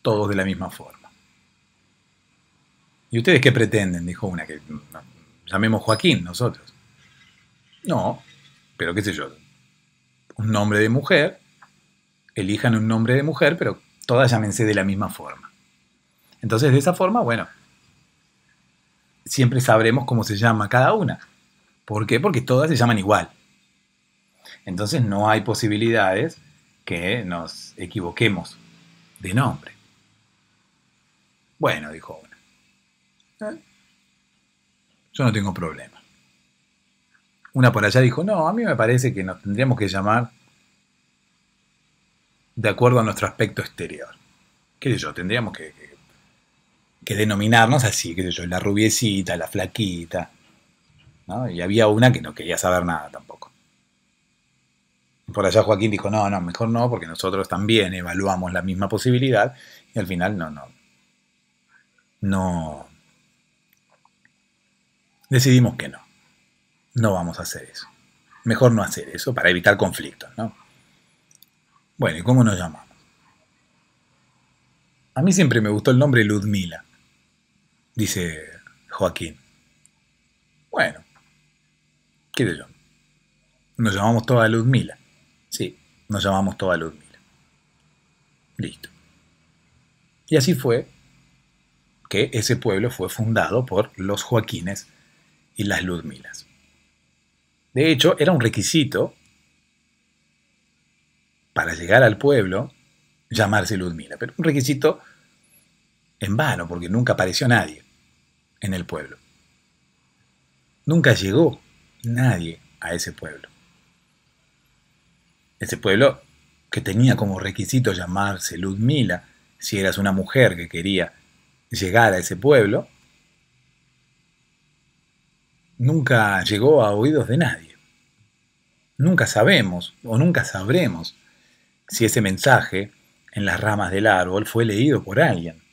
todos de la misma forma. ¿Y ustedes qué pretenden? Dijo una que llamemos Joaquín nosotros. No, pero qué sé yo, un nombre de mujer, elijan un nombre de mujer, pero todas llámense de la misma forma. Entonces, de esa forma, bueno, siempre sabremos cómo se llama cada una. ¿Por qué? Porque todas se llaman igual. Entonces no hay posibilidades que nos equivoquemos de nombre. Bueno, dijo una. ¿Eh? Yo no tengo problema. Una por allá dijo, no, a mí me parece que nos tendríamos que llamar de acuerdo a nuestro aspecto exterior. ¿Qué sé yo? Tendríamos que que denominarnos así, qué sé yo, la rubiecita, la flaquita. Y había una que no quería saber nada tampoco. Por allá Joaquín dijo, no, no, mejor no, porque nosotros también evaluamos la misma posibilidad y al final no, no. No. Decidimos que no. No vamos a hacer eso. Mejor no hacer eso para evitar conflictos, ¿no? Bueno, ¿y cómo nos llamamos? A mí siempre me gustó el nombre Ludmila dice Joaquín. Bueno, qué sé yo. Nos llamamos toda Luzmila. Sí, nos llamamos toda Ludmila. Listo. Y así fue que ese pueblo fue fundado por los Joaquines y las Ludmilas. De hecho, era un requisito para llegar al pueblo llamarse Ludmila, pero un requisito en vano porque nunca apareció nadie en el pueblo. Nunca llegó nadie a ese pueblo. Ese pueblo que tenía como requisito llamarse Ludmila, si eras una mujer que quería llegar a ese pueblo, nunca llegó a oídos de nadie. Nunca sabemos o nunca sabremos si ese mensaje en las ramas del árbol fue leído por alguien.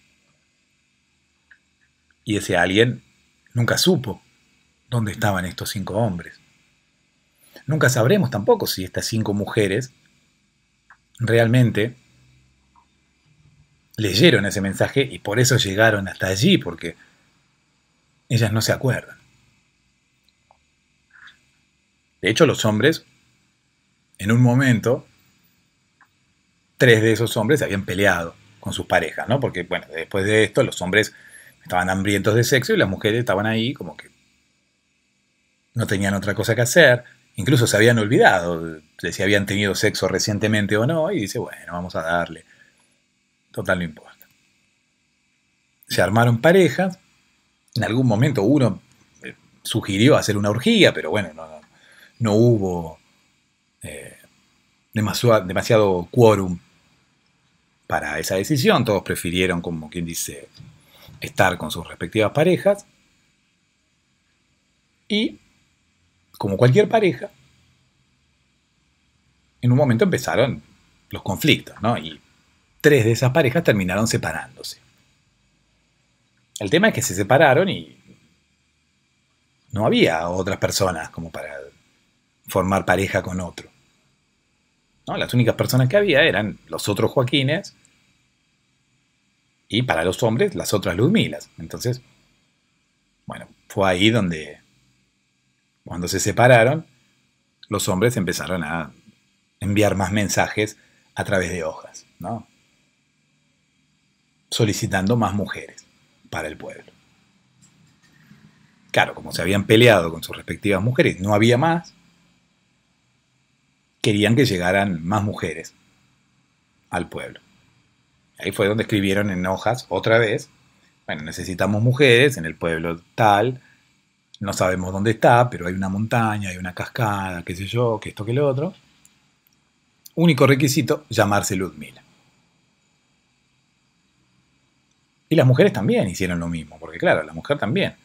Y ese alguien nunca supo dónde estaban estos cinco hombres. Nunca sabremos tampoco si estas cinco mujeres realmente leyeron ese mensaje y por eso llegaron hasta allí, porque ellas no se acuerdan. De hecho, los hombres, en un momento, tres de esos hombres habían peleado con sus parejas, ¿no? Porque, bueno, después de esto, los hombres Estaban hambrientos de sexo y las mujeres estaban ahí como que no tenían otra cosa que hacer. Incluso se habían olvidado de si habían tenido sexo recientemente o no. Y dice, bueno, vamos a darle. Total, no importa. Se armaron parejas. En algún momento uno eh, sugirió hacer una orgía, pero bueno, no, hubo eh, demasiado quórum para esa decisión. Todos prefirieron, como quien dice, estar con sus respectivas parejas y, como cualquier pareja, en un momento empezaron los conflictos, ¿no? Y tres de esas parejas terminaron separándose. El tema es que se separaron y no había otras personas como para formar pareja con otro. ¿No? Las únicas personas que había eran los otros Joaquines y para los hombres las otras Ludmilas. Entonces, bueno, fue ahí donde, cuando se separaron, los hombres empezaron a enviar más mensajes a través de hojas, ¿no? Solicitando más mujeres para el pueblo. Claro, como se habían peleado con sus respectivas mujeres, no había más, querían que llegaran más mujeres al pueblo. Ahí fue donde escribieron en hojas otra vez, bueno, necesitamos mujeres en el pueblo tal, no sabemos dónde está, pero hay una montaña, hay una cascada, qué sé yo, que esto, que lo otro. Único requisito, llamarse Ludmila. Y las mujeres también hicieron lo mismo, porque claro, la mujer también.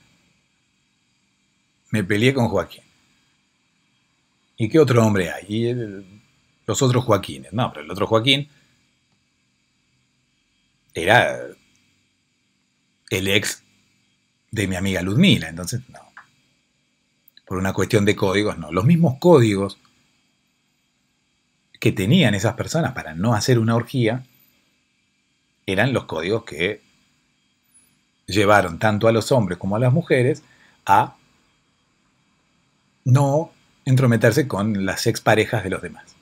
Me peleé con Joaquín. ¿Y qué otro hombre hay? los otros Joaquines. No, pero el otro Joaquín era el ex de mi amiga Ludmila, entonces no. Por una cuestión de códigos, no. Los mismos códigos que tenían esas personas para no hacer una orgía eran los códigos que llevaron tanto a los hombres como a las mujeres a no entrometerse con las exparejas de los demás.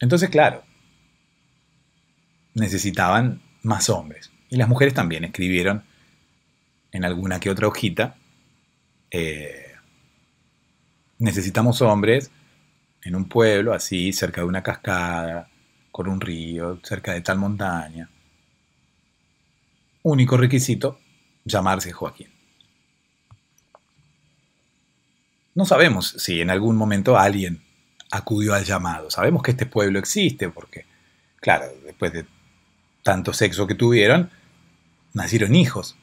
Entonces, claro, necesitaban más hombres. Y las mujeres también escribieron en alguna que otra hojita, eh, necesitamos hombres en un pueblo así, cerca de una cascada, con un río, cerca de tal montaña. Único requisito, llamarse Joaquín. No sabemos si en algún momento alguien acudió al llamado. Sabemos que este pueblo existe porque, claro, después de tanto sexo que tuvieron, nacieron hijos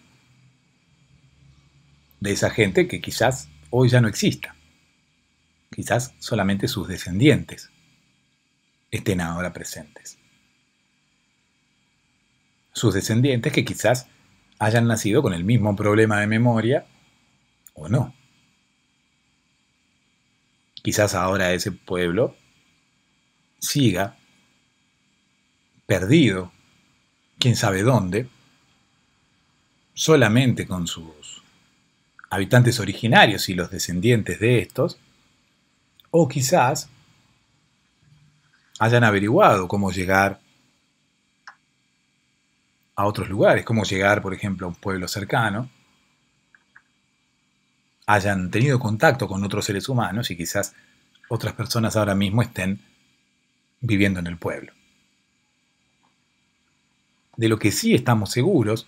de esa gente que quizás hoy ya no exista. Quizás solamente sus descendientes estén ahora presentes. Sus descendientes que quizás hayan nacido con el mismo problema de memoria o no. Quizás ahora ese pueblo siga perdido quién sabe dónde, solamente con sus habitantes originarios y los descendientes de estos, o quizás hayan averiguado cómo llegar a otros lugares, cómo llegar, por ejemplo, a un pueblo cercano, hayan tenido contacto con otros seres humanos y quizás otras personas ahora mismo estén viviendo en el pueblo de lo que sí estamos seguros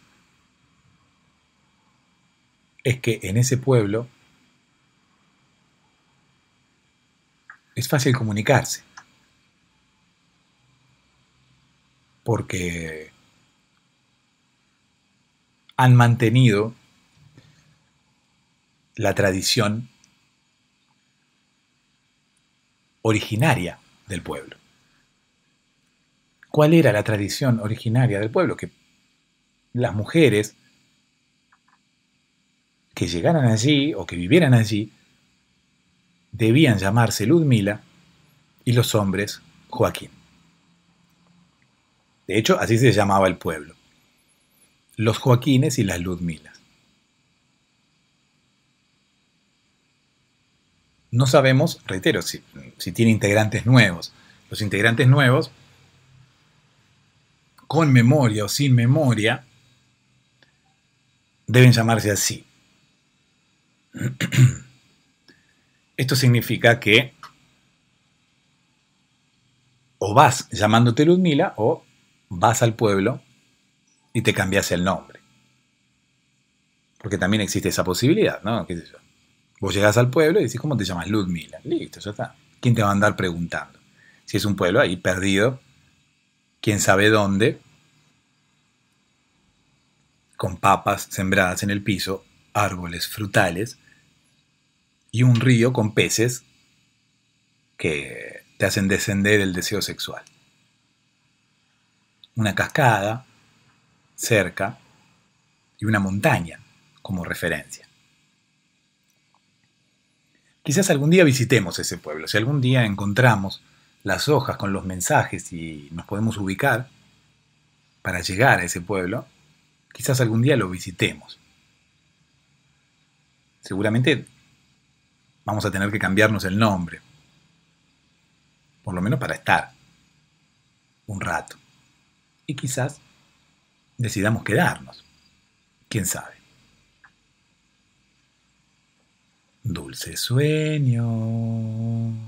es que en ese pueblo es fácil comunicarse. Porque han mantenido la tradición originaria del pueblo cuál era la tradición originaria del pueblo, que las mujeres que llegaran allí o que vivieran allí debían llamarse Ludmila y los hombres Joaquín. De hecho, así se llamaba el pueblo. Los Joaquines y las Ludmilas. No sabemos, reitero, si, si tiene integrantes nuevos. Los integrantes nuevos con memoria o sin memoria, deben llamarse así. (clears throat) Esto significa que o vas llamándote Ludmila o vas al pueblo y te cambias el nombre. Porque también existe esa posibilidad, ¿no? Vos llegás al pueblo y decís, ¿cómo te llamas Ludmila? Listo, ya está. ¿Quién te va a andar preguntando? Si es un pueblo ahí perdido quién sabe dónde, con papas sembradas en el piso, árboles frutales y un río con peces que te hacen descender el deseo sexual. Una cascada cerca y una montaña como referencia. Quizás algún día visitemos ese pueblo, si algún día encontramos las hojas con los mensajes y nos podemos ubicar para llegar a ese pueblo, quizás algún día lo visitemos. Seguramente vamos a tener que cambiarnos el nombre, por lo menos para estar un rato. Y quizás decidamos quedarnos, quién sabe. Dulce sueño.